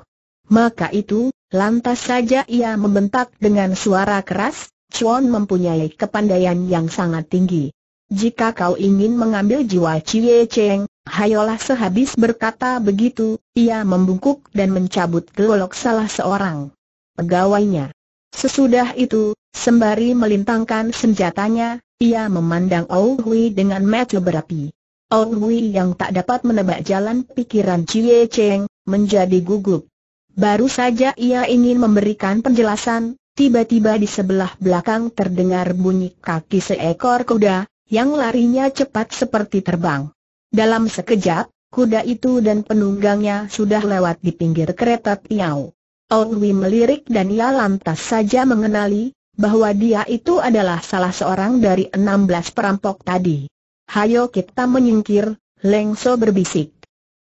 Maka itu, lantas saja ia membentak dengan suara keras, Chuan mempunyai kepandaian yang sangat tinggi. Jika kau ingin mengambil jiwa Cie Cheng, hayolah sehabis berkata begitu, ia membungkuk dan mencabut golok salah seorang pegawainya. Sesudah itu, sembari melintangkan senjatanya, ia memandang Ou Hui dengan mata berapi. Ou Hui yang tak dapat menebak jalan pikiran Cie Cheng, menjadi gugup. Baru saja ia ingin memberikan penjelasan, Tiba-tiba di sebelah belakang terdengar bunyi kaki seekor kuda, yang larinya cepat seperti terbang. Dalam sekejap, kuda itu dan penunggangnya sudah lewat di pinggir kereta Piau. Ongwi melirik dan ia lantas saja mengenali, bahwa dia itu adalah salah seorang dari enam belas perampok tadi. Hayo kita menyingkir, Lengso berbisik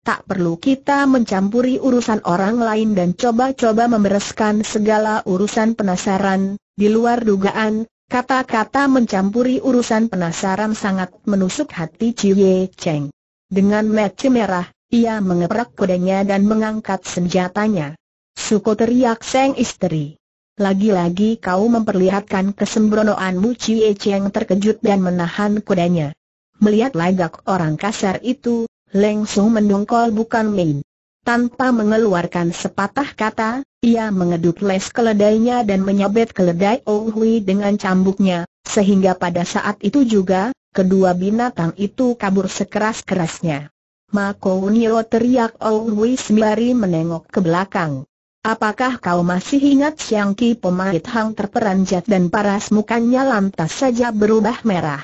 tak perlu kita mencampuri urusan orang lain dan coba-coba membereskan segala urusan penasaran, di luar dugaan, kata-kata mencampuri urusan penasaran sangat menusuk hati Cie Cheng. Dengan mata merah, ia mengeprak kudanya dan mengangkat senjatanya. Suko teriak Seng istri. Lagi-lagi kau memperlihatkan kesembronoanmu Cie Cheng terkejut dan menahan kudanya. Melihat lagak orang kasar itu, Leng langsung mendongkol bukan main. Tanpa mengeluarkan sepatah kata, ia mengeduk les keledainya dan menyabet keledai Ong Hui dengan cambuknya, sehingga pada saat itu juga, kedua binatang itu kabur sekeras-kerasnya. Ma kou Nio teriak Ong Hui sembari menengok ke belakang. Apakah kau masih ingat Siang Ki pemahit hang terperanjat dan paras mukanya lantas saja berubah merah?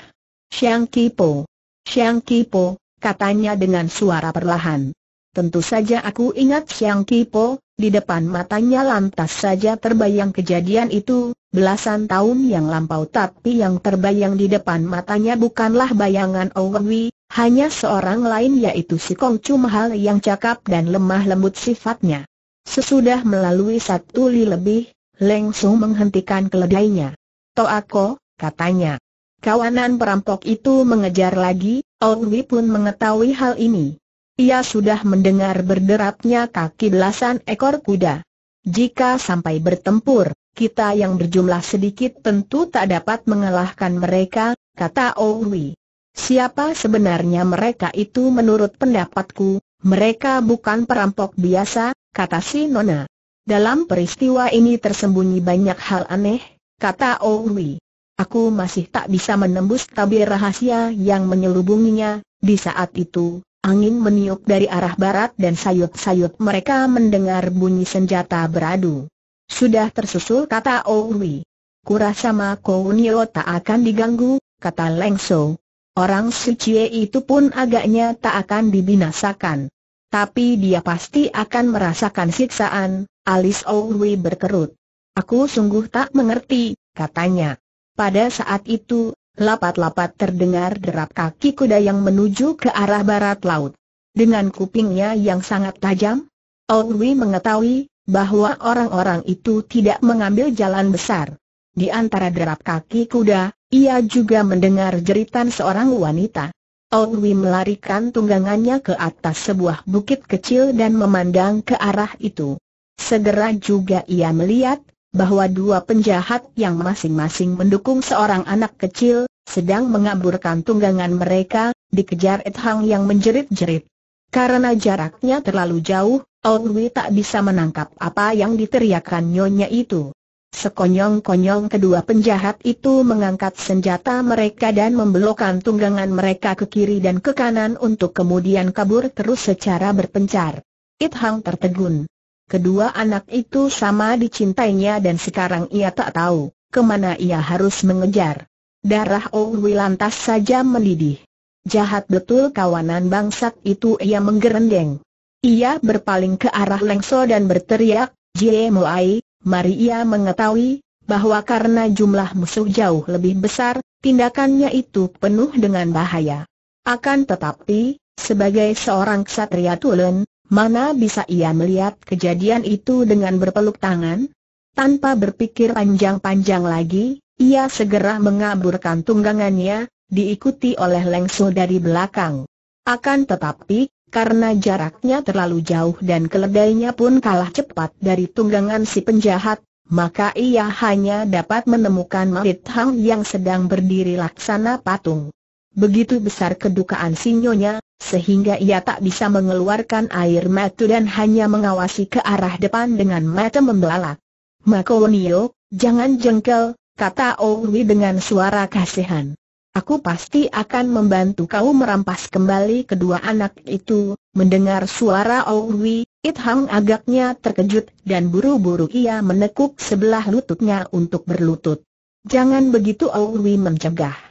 Siang Ki Po. Siang Ki Po, katanya dengan suara perlahan. Tentu saja aku ingat Siang Kipo, di depan matanya lantas saja terbayang kejadian itu, belasan tahun yang lampau tapi yang terbayang di depan matanya bukanlah bayangan Owi, hanya seorang lain yaitu si Kong Hal yang cakap dan lemah lembut sifatnya. Sesudah melalui satu li lebih, Leng Su menghentikan keledainya. Toako, katanya, Kawanan perampok itu mengejar lagi, Ongwi pun mengetahui hal ini. Ia sudah mendengar berderapnya kaki belasan ekor kuda. Jika sampai bertempur, kita yang berjumlah sedikit tentu tak dapat mengalahkan mereka, kata Ongwi. Siapa sebenarnya mereka itu menurut pendapatku, mereka bukan perampok biasa, kata si Nona. Dalam peristiwa ini tersembunyi banyak hal aneh, kata Ongwi. Aku masih tak bisa menembus tabir rahasia yang menyelubunginya. Di saat itu, angin meniup dari arah barat dan sayut-sayut mereka mendengar bunyi senjata beradu. Sudah tersusul kata Owi. Oh Kurasa Ma Kounio tak akan diganggu, kata Lengso. Orang suci itu pun agaknya tak akan dibinasakan. Tapi dia pasti akan merasakan siksaan, alis Owi oh berkerut. Aku sungguh tak mengerti, katanya. Pada saat itu, lapat-lapat terdengar derap kaki kuda yang menuju ke arah barat laut. Dengan kupingnya yang sangat tajam, Owi mengetahui bahwa orang-orang itu tidak mengambil jalan besar. Di antara derap kaki kuda, ia juga mendengar jeritan seorang wanita. Owi melarikan tunggangannya ke atas sebuah bukit kecil dan memandang ke arah itu. Segera juga ia melihat bahwa dua penjahat yang masing-masing mendukung seorang anak kecil, sedang mengaburkan tunggangan mereka, dikejar Edhang yang menjerit-jerit. Karena jaraknya terlalu jauh, Ong Wi tak bisa menangkap apa yang diteriakkan nyonya itu. Sekonyong-konyong kedua penjahat itu mengangkat senjata mereka dan membelokkan tunggangan mereka ke kiri dan ke kanan untuk kemudian kabur terus secara berpencar. Ithang tertegun. Kedua anak itu sama dicintainya dan sekarang ia tak tahu kemana ia harus mengejar. Darah Owi lantas saja mendidih. Jahat betul kawanan bangsat itu ia menggerendeng. Ia berpaling ke arah Lengso dan berteriak, Jie Moai, mari ia mengetahui bahwa karena jumlah musuh jauh lebih besar, tindakannya itu penuh dengan bahaya. Akan tetapi, sebagai seorang ksatria tulen, Mana bisa ia melihat kejadian itu dengan berpeluk tangan? Tanpa berpikir panjang-panjang lagi, ia segera mengaburkan tunggangannya, diikuti oleh Lengso dari belakang. Akan tetapi, karena jaraknya terlalu jauh dan keledainya pun kalah cepat dari tunggangan si penjahat, maka ia hanya dapat menemukan Marit Hang yang sedang berdiri laksana patung. Begitu besar kedukaan sinyonya, sehingga ia tak bisa mengeluarkan air mata dan hanya mengawasi ke arah depan dengan mata membelalak. Makonio, jangan jengkel, kata Owi dengan suara kasihan. Aku pasti akan membantu kau merampas kembali kedua anak itu. Mendengar suara Owi, Ithang agaknya terkejut dan buru-buru ia menekuk sebelah lututnya untuk berlutut. Jangan begitu Owi mencegah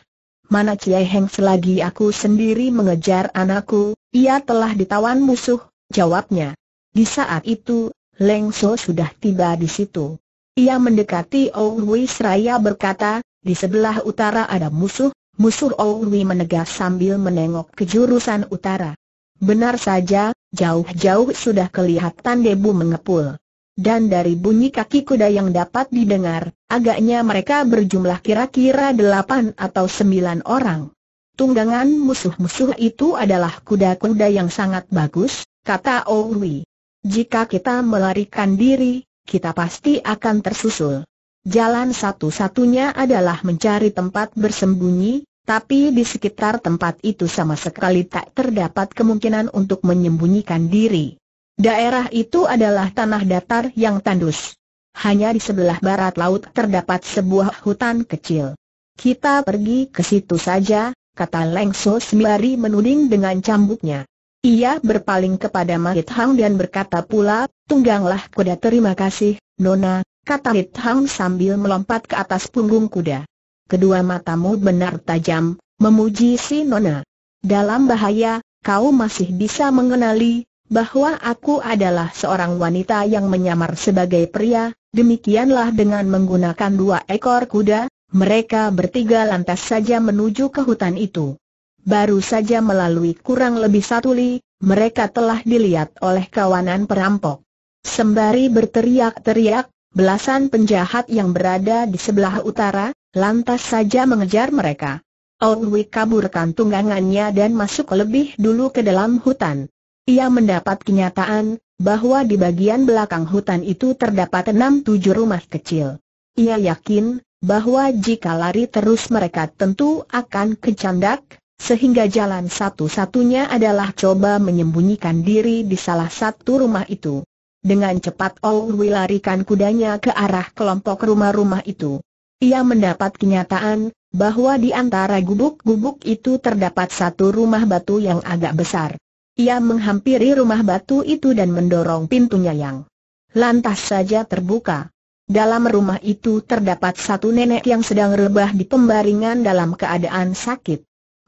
mana Cie Heng selagi aku sendiri mengejar anakku, ia telah ditawan musuh, jawabnya. Di saat itu, Leng So sudah tiba di situ. Ia mendekati Ong Wei seraya berkata, di sebelah utara ada musuh, musuh Ong Wei menegas sambil menengok ke jurusan utara. Benar saja, jauh-jauh sudah kelihatan debu mengepul dan dari bunyi kaki kuda yang dapat didengar, agaknya mereka berjumlah kira-kira delapan atau sembilan orang. Tunggangan musuh-musuh itu adalah kuda-kuda yang sangat bagus, kata Owi. Oh Jika kita melarikan diri, kita pasti akan tersusul. Jalan satu-satunya adalah mencari tempat bersembunyi, tapi di sekitar tempat itu sama sekali tak terdapat kemungkinan untuk menyembunyikan diri. Daerah itu adalah tanah datar yang tandus. Hanya di sebelah barat laut terdapat sebuah hutan kecil. Kita pergi ke situ saja, kata Leng So Sembari menuding dengan cambuknya. Ia berpaling kepada Mahit Hang dan berkata pula, Tungganglah kuda terima kasih, Nona, kata Mahit Hang sambil melompat ke atas punggung kuda. Kedua matamu benar tajam, memuji si Nona. Dalam bahaya, kau masih bisa mengenali, bahwa aku adalah seorang wanita yang menyamar sebagai pria, demikianlah dengan menggunakan dua ekor kuda, mereka bertiga lantas saja menuju ke hutan itu. Baru saja melalui kurang lebih satu li, mereka telah dilihat oleh kawanan perampok. Sembari berteriak-teriak, belasan penjahat yang berada di sebelah utara, lantas saja mengejar mereka. Owi kaburkan tunggangannya dan masuk lebih dulu ke dalam hutan. Ia mendapat kenyataan, bahwa di bagian belakang hutan itu terdapat enam tujuh rumah kecil. Ia yakin, bahwa jika lari terus mereka tentu akan kecandak, sehingga jalan satu-satunya adalah coba menyembunyikan diri di salah satu rumah itu. Dengan cepat Owi larikan kudanya ke arah kelompok rumah-rumah itu. Ia mendapat kenyataan, bahwa di antara gubuk-gubuk itu terdapat satu rumah batu yang agak besar. Ia menghampiri rumah batu itu dan mendorong pintunya yang lantas saja terbuka. Dalam rumah itu terdapat satu nenek yang sedang rebah di pembaringan dalam keadaan sakit.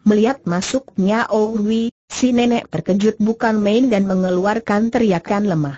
Melihat masuknya Owi, oh si nenek terkejut bukan main dan mengeluarkan teriakan lemah.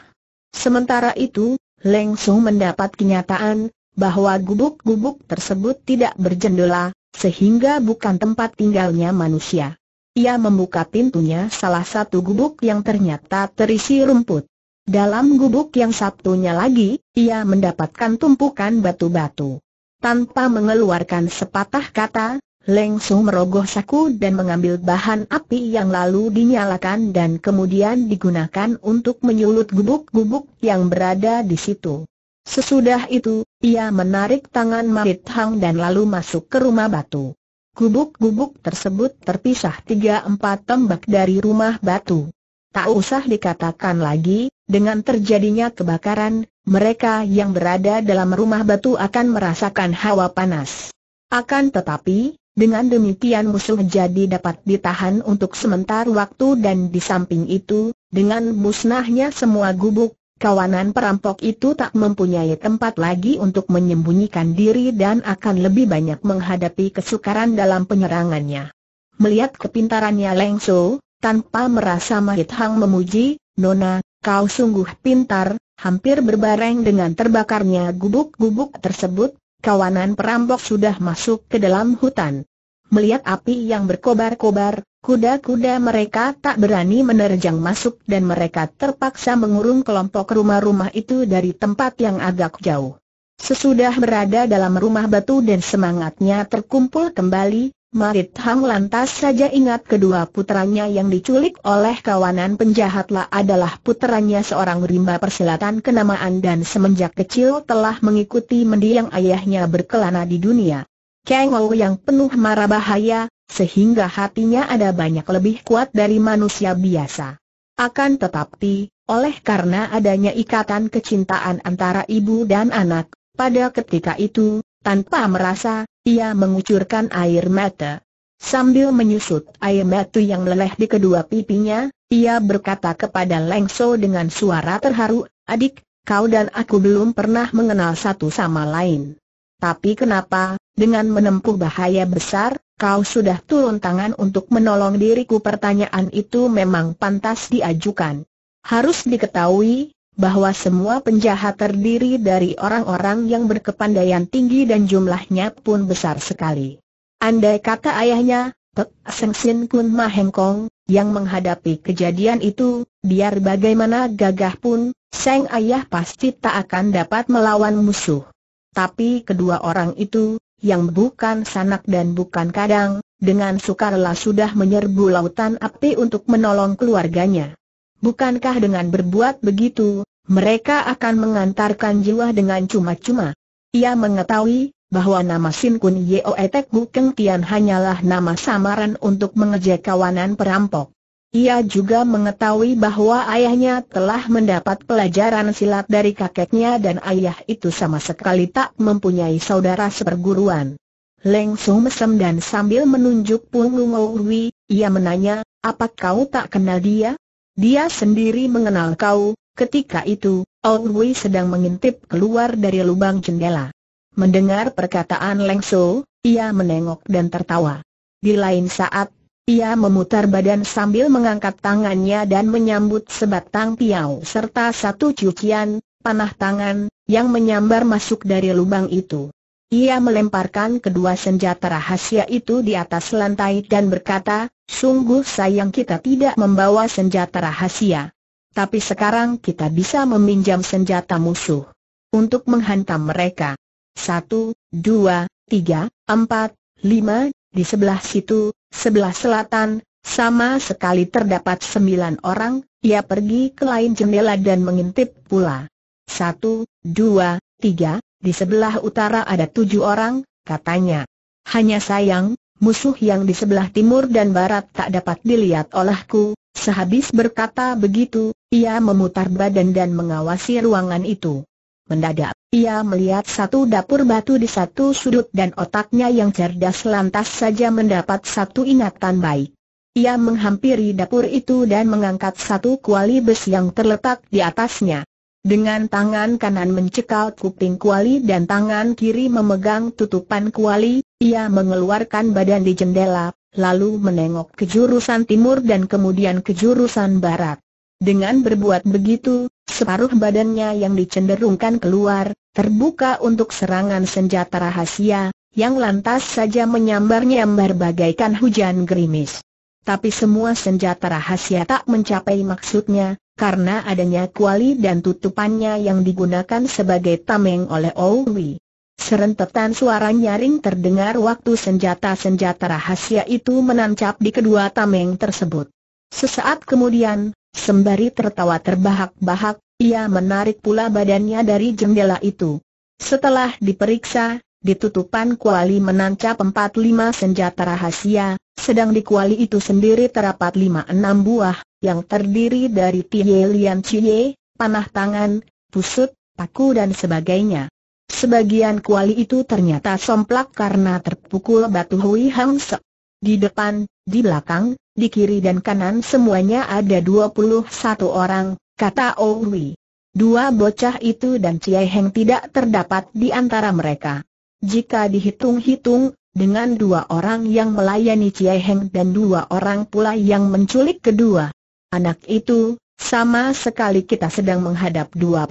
Sementara itu, Leng langsung mendapat kenyataan bahwa gubuk-gubuk tersebut tidak berjendela, sehingga bukan tempat tinggalnya manusia. Ia membuka pintunya salah satu gubuk yang ternyata terisi rumput. Dalam gubuk yang satunya lagi, ia mendapatkan tumpukan batu-batu. Tanpa mengeluarkan sepatah kata, Leng Su merogoh saku dan mengambil bahan api yang lalu dinyalakan dan kemudian digunakan untuk menyulut gubuk-gubuk yang berada di situ. Sesudah itu, ia menarik tangan Marit Hang dan lalu masuk ke rumah batu. Gubuk-gubuk tersebut terpisah tiga empat tombak dari rumah batu. Tak usah dikatakan lagi, dengan terjadinya kebakaran, mereka yang berada dalam rumah batu akan merasakan hawa panas. Akan tetapi, dengan demikian musuh jadi dapat ditahan untuk sementara waktu dan di samping itu, dengan musnahnya semua gubuk, kawanan perampok itu tak mempunyai tempat lagi untuk menyembunyikan diri dan akan lebih banyak menghadapi kesukaran dalam penyerangannya. Melihat kepintarannya Leng So, tanpa merasa Mahit Hang memuji, Nona, kau sungguh pintar, hampir berbareng dengan terbakarnya gubuk-gubuk tersebut, kawanan perampok sudah masuk ke dalam hutan. Melihat api yang berkobar-kobar, Kuda-kuda mereka tak berani menerjang masuk dan mereka terpaksa mengurung kelompok rumah-rumah itu dari tempat yang agak jauh. Sesudah berada dalam rumah batu dan semangatnya terkumpul kembali, Marit Hang lantas saja ingat kedua putranya yang diculik oleh kawanan penjahatlah adalah putranya seorang rimba persilatan kenamaan dan semenjak kecil telah mengikuti mendiang ayahnya berkelana di dunia. Kang Ou yang penuh marah bahaya, sehingga hatinya ada banyak lebih kuat dari manusia biasa. Akan tetapi, oleh karena adanya ikatan kecintaan antara ibu dan anak, pada ketika itu, tanpa merasa, ia mengucurkan air mata. Sambil menyusut air mata yang leleh di kedua pipinya, ia berkata kepada Lengso dengan suara terharu, Adik, kau dan aku belum pernah mengenal satu sama lain. Tapi kenapa, dengan menempuh bahaya besar, kau sudah turun tangan untuk menolong diriku pertanyaan itu memang pantas diajukan. Harus diketahui, bahwa semua penjahat terdiri dari orang-orang yang berkepandaian tinggi dan jumlahnya pun besar sekali. Andai kata ayahnya, Pek Seng Sin Kun Ma Heng Kong, yang menghadapi kejadian itu, biar bagaimana gagah pun, Seng Ayah pasti tak akan dapat melawan musuh. Tapi kedua orang itu, yang bukan sanak dan bukan kadang, dengan sukarela sudah menyerbu lautan api untuk menolong keluarganya. Bukankah dengan berbuat begitu, mereka akan mengantarkan jiwa dengan cuma-cuma? Ia mengetahui bahwa nama Sin Kun Yeo Etek Bukeng Tian hanyalah nama samaran untuk mengejek kawanan perampok. Ia juga mengetahui bahwa ayahnya telah mendapat pelajaran silat dari kakeknya dan ayah itu sama sekali tak mempunyai saudara seperguruan. Leng Su mesem dan sambil menunjuk punggung Wi, ia menanya, apa kau tak kenal dia? Dia sendiri mengenal kau, ketika itu, Wi sedang mengintip keluar dari lubang jendela. Mendengar perkataan Leng Su, ia menengok dan tertawa. Di lain saat, ia memutar badan sambil mengangkat tangannya dan menyambut sebatang piau serta satu cucian, panah tangan, yang menyambar masuk dari lubang itu. Ia melemparkan kedua senjata rahasia itu di atas lantai dan berkata, sungguh sayang kita tidak membawa senjata rahasia. Tapi sekarang kita bisa meminjam senjata musuh. Untuk menghantam mereka. Satu, dua, tiga, empat, lima, di sebelah situ, sebelah selatan, sama sekali terdapat sembilan orang, ia pergi ke lain jendela dan mengintip pula. Satu, dua, tiga, di sebelah utara ada tujuh orang, katanya. Hanya sayang, musuh yang di sebelah timur dan barat tak dapat dilihat olehku. Sehabis berkata begitu, ia memutar badan dan mengawasi ruangan itu. Mendadak, ia melihat satu dapur batu di satu sudut dan otaknya yang cerdas lantas saja mendapat satu ingatan baik. Ia menghampiri dapur itu dan mengangkat satu kuali besi yang terletak di atasnya. Dengan tangan kanan mencekal kuping kuali dan tangan kiri memegang tutupan kuali, ia mengeluarkan badan di jendela, lalu menengok ke jurusan timur dan kemudian ke jurusan barat. Dengan berbuat begitu, Separuh badannya yang dicenderungkan keluar, terbuka untuk serangan senjata rahasia, yang lantas saja menyambar-nyambar bagaikan hujan gerimis. Tapi semua senjata rahasia tak mencapai maksudnya, karena adanya kuali dan tutupannya yang digunakan sebagai tameng oleh Owi. Serentetan suara nyaring terdengar waktu senjata-senjata rahasia itu menancap di kedua tameng tersebut. Sesaat kemudian, Sembari tertawa terbahak-bahak, ia menarik pula badannya dari jendela itu. Setelah diperiksa, di tutupan kuali menancap empat lima senjata rahasia, sedang di kuali itu sendiri terdapat lima enam buah, yang terdiri dari tie lian cie, panah tangan, pusut, paku dan sebagainya. Sebagian kuali itu ternyata somplak karena terpukul batu Hui Hang se. Di depan, di belakang, di kiri dan kanan semuanya ada 21 orang, kata Owi. Dua bocah itu dan Ciai Heng tidak terdapat di antara mereka. Jika dihitung-hitung, dengan dua orang yang melayani Ciai Heng dan dua orang pula yang menculik kedua anak itu, sama sekali kita sedang menghadap 25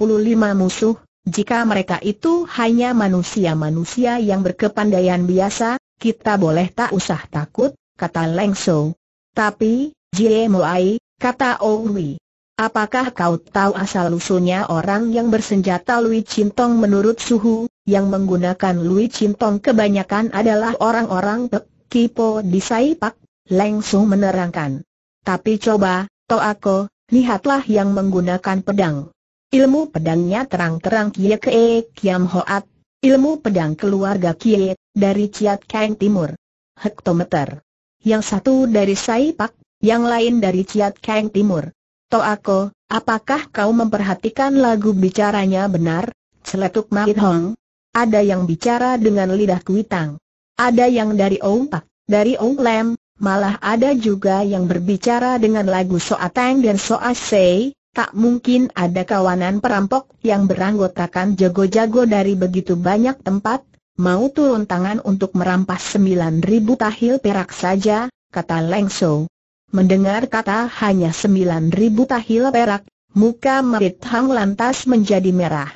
musuh, jika mereka itu hanya manusia-manusia yang berkepandaian biasa, kita boleh tak usah takut, kata Leng Shou. Tapi, Jie Moai, kata Owi. Oh apakah kau tahu asal-usulnya orang yang bersenjata Lui Cintong menurut Suhu, yang menggunakan Lui Cintong kebanyakan adalah orang-orang Pek Kipo di Saipak? Langsung menerangkan. Tapi coba, Toako, lihatlah yang menggunakan pedang. Ilmu pedangnya terang-terang Kie Kie Kiam Hoat, ilmu pedang keluarga Kie, dari Ciat Kang Timur. Hektometer yang satu dari Saipak, yang lain dari Ciat Kang Timur. Toako, apakah kau memperhatikan lagu bicaranya benar? Celetuk Mahit Hong. Ada yang bicara dengan lidah kuitang. Ada yang dari Ong Pak, dari Ong Lem, malah ada juga yang berbicara dengan lagu Soatang dan Soasei. Tak mungkin ada kawanan perampok yang beranggotakan jago-jago dari begitu banyak tempat, Mau turun tangan untuk merampas sembilan ribu tahil perak saja, kata Leng So. Mendengar kata hanya sembilan ribu tahil perak, muka Merit Hang lantas menjadi merah.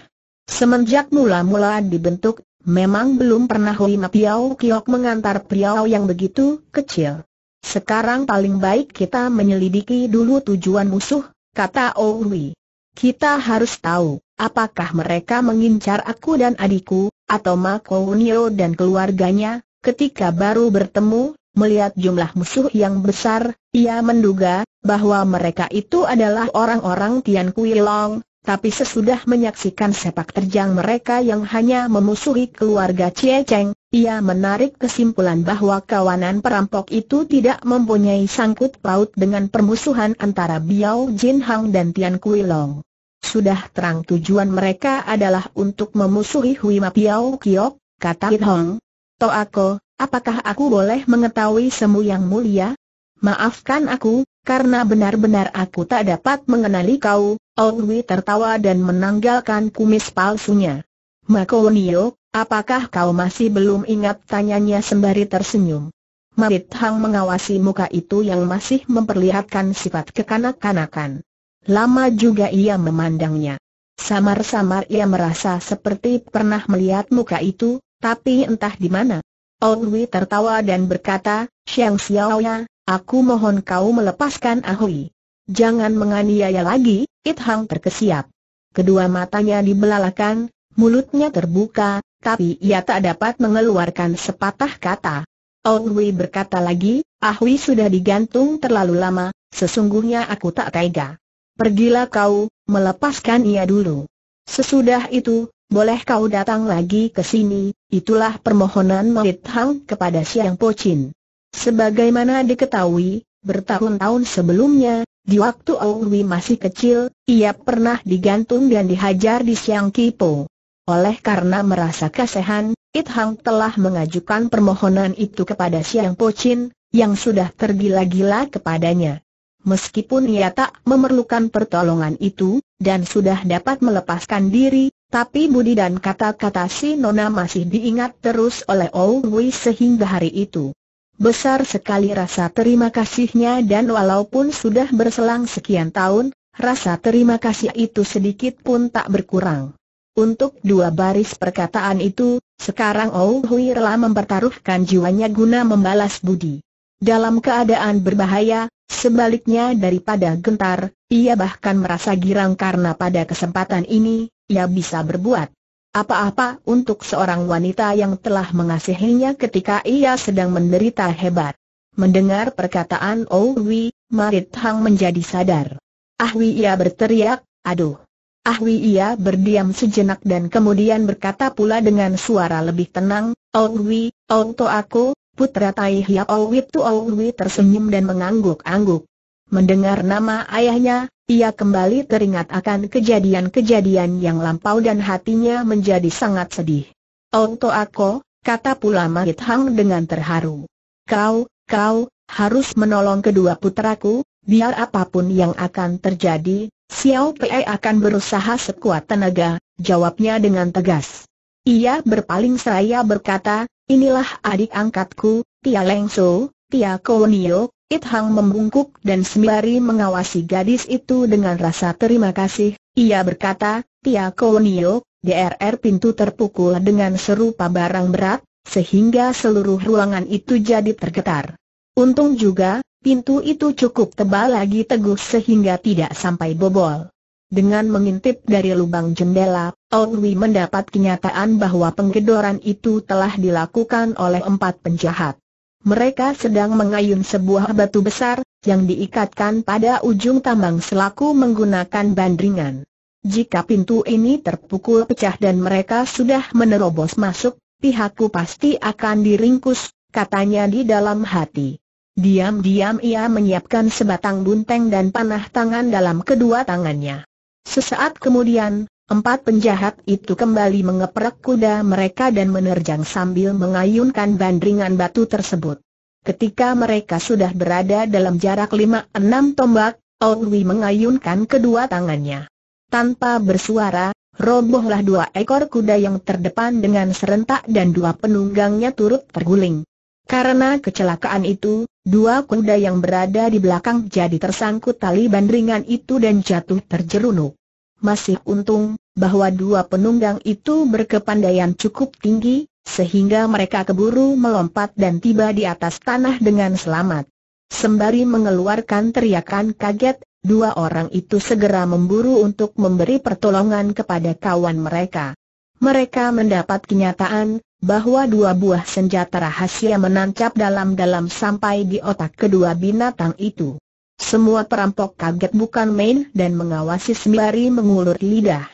Semenjak mula-mula dibentuk, memang belum pernah Lima Piao Kiok mengantar Piao yang begitu kecil. Sekarang paling baik kita menyelidiki dulu tujuan musuh, kata Owi. Kita harus tahu, apakah mereka mengincar aku dan adikku, atau Makounio dan keluarganya, ketika baru bertemu, melihat jumlah musuh yang besar, ia menduga bahwa mereka itu adalah orang-orang Tian Kui Long, tapi sesudah menyaksikan sepak terjang mereka yang hanya memusuhi keluarga Cie Cheng, ia menarik kesimpulan bahwa kawanan perampok itu tidak mempunyai sangkut paut dengan permusuhan antara Biao Jin Hang dan Tian Kui Long. Sudah terang tujuan mereka adalah untuk memusuhi Hui Ma Piao Kiok, kata It Hong. aku, apakah aku boleh mengetahui semu yang mulia? Maafkan aku, karena benar-benar aku tak dapat mengenali kau, Hui tertawa dan menanggalkan kumis palsunya. Makonio, apakah kau masih belum ingat tanyanya sembari tersenyum? It Hang mengawasi muka itu yang masih memperlihatkan sifat kekanak-kanakan. Lama juga ia memandangnya. Samar-samar ia merasa seperti pernah melihat muka itu, tapi entah di mana. Ong Wei tertawa dan berkata, Xiang Xiaoya, aku mohon kau melepaskan Ahui. Ah Jangan menganiaya lagi, It Hang terkesiap. Kedua matanya dibelalakan, mulutnya terbuka, tapi ia tak dapat mengeluarkan sepatah kata. Ong Wei berkata lagi, Ahui ah sudah digantung terlalu lama, sesungguhnya aku tak tega. Pergilah kau, melepaskan ia dulu. Sesudah itu, boleh kau datang lagi ke sini, itulah permohonan Mait Hang kepada Siang Pochin. Sebagaimana diketahui, bertahun-tahun sebelumnya, di waktu Owi masih kecil, ia pernah digantung dan dihajar di Siang Kipo. Oleh karena merasa kasihan, It Hang telah mengajukan permohonan itu kepada Siang Pochin, yang sudah tergila-gila kepadanya. Meskipun ia tak memerlukan pertolongan itu, dan sudah dapat melepaskan diri, tapi budi dan kata-kata si Nona masih diingat terus oleh Ong Wei sehingga hari itu. Besar sekali rasa terima kasihnya dan walaupun sudah berselang sekian tahun, rasa terima kasih itu sedikit pun tak berkurang. Untuk dua baris perkataan itu, sekarang Ong Hui rela mempertaruhkan jiwanya guna membalas budi. Dalam keadaan berbahaya, Sebaliknya daripada gentar, ia bahkan merasa girang karena pada kesempatan ini, ia bisa berbuat apa-apa untuk seorang wanita yang telah mengasihinya ketika ia sedang menderita hebat. Mendengar perkataan Owi, oh Marit Hang menjadi sadar. Ahwi ia berteriak, aduh. Ahwi ia berdiam sejenak dan kemudian berkata pula dengan suara lebih tenang, Owi, oh Onto oh aku, Putra Tai Hiao Tu Owi tersenyum dan mengangguk-angguk. Mendengar nama ayahnya, ia kembali teringat akan kejadian-kejadian yang lampau dan hatinya menjadi sangat sedih. Onto aku, kata pula Mahit Hang dengan terharu. Kau, kau, harus menolong kedua putraku, biar apapun yang akan terjadi, Xiao Pei akan berusaha sekuat tenaga, jawabnya dengan tegas. Ia berpaling seraya berkata, inilah adik angkatku, Tia Lengso, Tia Kounio, It Hang membungkuk dan sembari mengawasi gadis itu dengan rasa terima kasih, ia berkata, Tia Kounio, DRR pintu terpukul dengan serupa barang berat, sehingga seluruh ruangan itu jadi tergetar. Untung juga, pintu itu cukup tebal lagi teguh sehingga tidak sampai bobol. Dengan mengintip dari lubang jendela, Onwi mendapat kenyataan bahwa penggedoran itu telah dilakukan oleh empat penjahat. Mereka sedang mengayun sebuah batu besar, yang diikatkan pada ujung tambang selaku menggunakan bandringan. Jika pintu ini terpukul pecah dan mereka sudah menerobos masuk, pihakku pasti akan diringkus, katanya di dalam hati. Diam-diam ia menyiapkan sebatang bunteng dan panah tangan dalam kedua tangannya. Sesaat kemudian, empat penjahat itu kembali mengeprak kuda mereka dan menerjang sambil mengayunkan bandringan batu tersebut. Ketika mereka sudah berada dalam jarak 5 enam tombak, Owi mengayunkan kedua tangannya. Tanpa bersuara, robohlah dua ekor kuda yang terdepan dengan serentak dan dua penunggangnya turut terguling. Karena kecelakaan itu, dua kuda yang berada di belakang jadi tersangkut tali bandringan itu dan jatuh terjerunuk. Masih untung, bahwa dua penunggang itu berkepandaian cukup tinggi, sehingga mereka keburu melompat dan tiba di atas tanah dengan selamat. Sembari mengeluarkan teriakan kaget, dua orang itu segera memburu untuk memberi pertolongan kepada kawan mereka mereka mendapat kenyataan bahwa dua buah senjata rahasia menancap dalam-dalam sampai di otak kedua binatang itu. Semua perampok kaget bukan main dan mengawasi sembari mengulur lidah.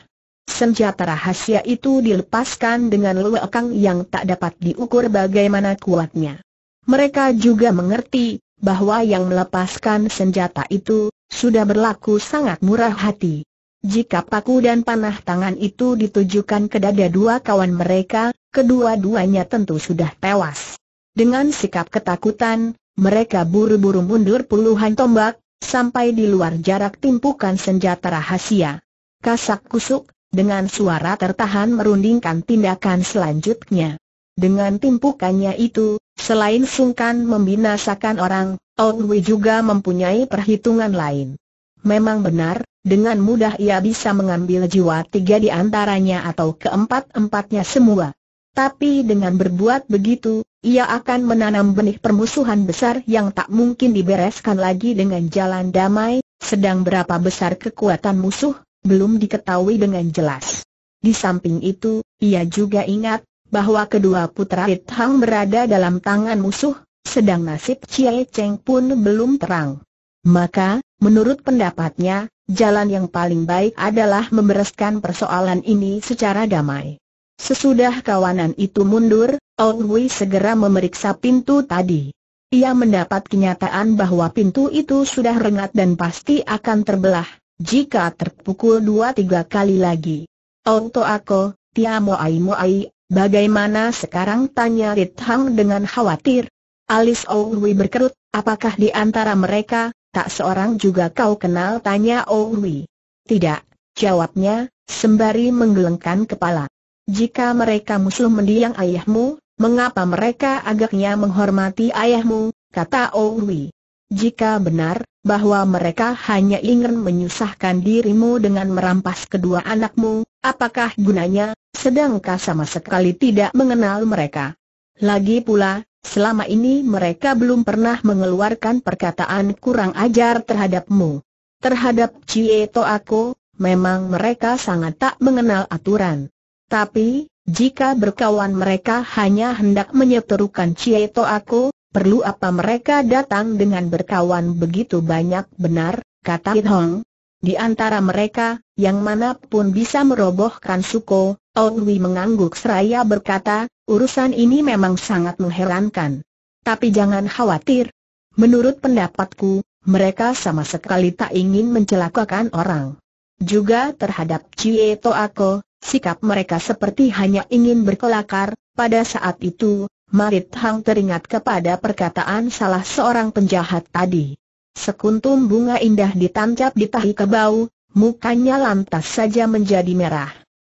Senjata rahasia itu dilepaskan dengan luekang yang tak dapat diukur bagaimana kuatnya. Mereka juga mengerti bahwa yang melepaskan senjata itu sudah berlaku sangat murah hati. Jika paku dan panah tangan itu ditujukan ke dada dua kawan mereka, kedua-duanya tentu sudah tewas. Dengan sikap ketakutan, mereka buru-buru mundur puluhan tombak, sampai di luar jarak timpukan senjata rahasia. Kasak kusuk, dengan suara tertahan merundingkan tindakan selanjutnya. Dengan timpukannya itu, selain sungkan membinasakan orang, Ong Wei juga mempunyai perhitungan lain. Memang benar, dengan mudah ia bisa mengambil jiwa tiga di antaranya atau keempat-empatnya semua. Tapi dengan berbuat begitu, ia akan menanam benih permusuhan besar yang tak mungkin dibereskan lagi dengan jalan damai, sedang berapa besar kekuatan musuh, belum diketahui dengan jelas. Di samping itu, ia juga ingat, bahwa kedua putra Hitang berada dalam tangan musuh, sedang nasib Cie Cheng pun belum terang. Maka, menurut pendapatnya, jalan yang paling baik adalah membereskan persoalan ini secara damai. Sesudah kawanan itu mundur, Ong Wei segera memeriksa pintu tadi. Ia mendapat kenyataan bahwa pintu itu sudah rengat dan pasti akan terbelah, jika terpukul dua tiga kali lagi. Ong To Ako, Tia Moai Moai, bagaimana sekarang tanya Rit Hang dengan khawatir? Alis Ong Wei berkerut, apakah di antara mereka, Tak seorang juga kau kenal tanya Owi. Oh tidak, jawabnya, sembari menggelengkan kepala. Jika mereka musuh mendiang ayahmu, mengapa mereka agaknya menghormati ayahmu, kata Owi. Oh Jika benar, bahwa mereka hanya ingin menyusahkan dirimu dengan merampas kedua anakmu, apakah gunanya, sedangkah sama sekali tidak mengenal mereka. Lagi pula, Selama ini mereka belum pernah mengeluarkan perkataan kurang ajar terhadapmu. Terhadap Cie aku, memang mereka sangat tak mengenal aturan. Tapi, jika berkawan mereka hanya hendak menyeterukan Cie aku, perlu apa mereka datang dengan berkawan begitu banyak benar, kata Hit Hong. Di antara mereka, yang manapun bisa merobohkan suko, Hui mengangguk seraya berkata, urusan ini memang sangat mengherankan. Tapi jangan khawatir. Menurut pendapatku, mereka sama sekali tak ingin mencelakakan orang. Juga terhadap Cie Toako, sikap mereka seperti hanya ingin berkelakar, pada saat itu, Marit Hang teringat kepada perkataan salah seorang penjahat tadi. Sekuntum bunga indah ditancap di tahi kebau, mukanya lantas saja menjadi merah.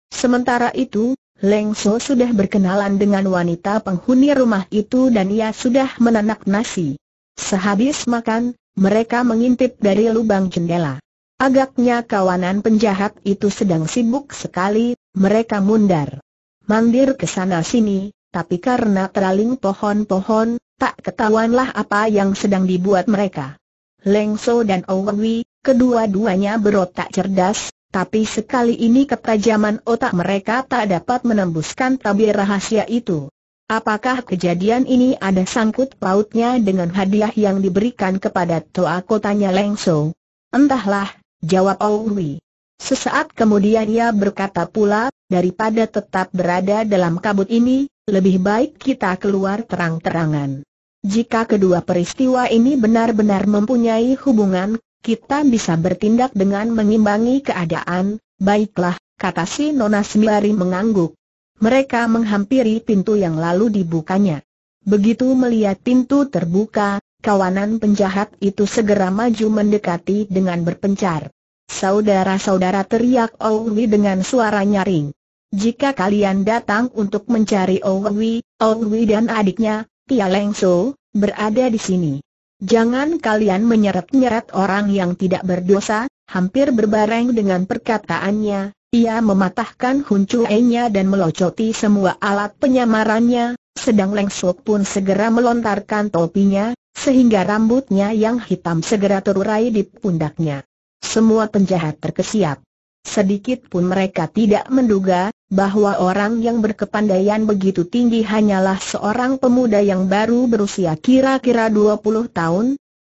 Sementara itu, Leng So sudah berkenalan dengan wanita penghuni rumah itu dan ia sudah menanak nasi. Sehabis makan, mereka mengintip dari lubang jendela. Agaknya kawanan penjahat itu sedang sibuk sekali, mereka mundar. Mandir ke sana sini, tapi karena teraling pohon-pohon, tak ketahuanlah apa yang sedang dibuat mereka. Leng So dan Owen Wee, kedua-duanya berotak cerdas, tapi sekali ini ketajaman otak mereka tak dapat menembuskan tabir rahasia itu. Apakah kejadian ini ada sangkut pautnya dengan hadiah yang diberikan kepada Toa kotanya Lengso? Entahlah, jawab Owi. Sesaat kemudian ia berkata pula, daripada tetap berada dalam kabut ini, lebih baik kita keluar terang-terangan. Jika kedua peristiwa ini benar-benar mempunyai hubungan, kita bisa bertindak dengan mengimbangi keadaan, baiklah, kata si Nona Sembari mengangguk. Mereka menghampiri pintu yang lalu dibukanya. Begitu melihat pintu terbuka, kawanan penjahat itu segera maju mendekati dengan berpencar. Saudara-saudara teriak Owi dengan suara nyaring. Jika kalian datang untuk mencari Owi, Owi dan adiknya, Tia Lengso, berada di sini. Jangan kalian menyeret-nyeret orang yang tidak berdosa, hampir berbareng dengan perkataannya, ia mematahkan huncuenya dan melocoti semua alat penyamarannya, sedang Leng Sok pun segera melontarkan topinya, sehingga rambutnya yang hitam segera terurai di pundaknya. Semua penjahat terkesiap. Sedikit pun mereka tidak menduga, bahwa orang yang berkepandaian begitu tinggi hanyalah seorang pemuda yang baru berusia kira-kira 20 tahun.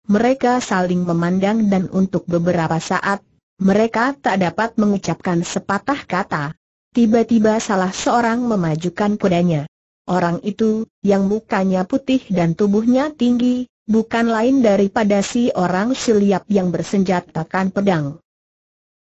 Mereka saling memandang dan untuk beberapa saat, mereka tak dapat mengucapkan sepatah kata. Tiba-tiba salah seorang memajukan kudanya. Orang itu, yang mukanya putih dan tubuhnya tinggi, bukan lain daripada si orang siliap yang bersenjatakan pedang.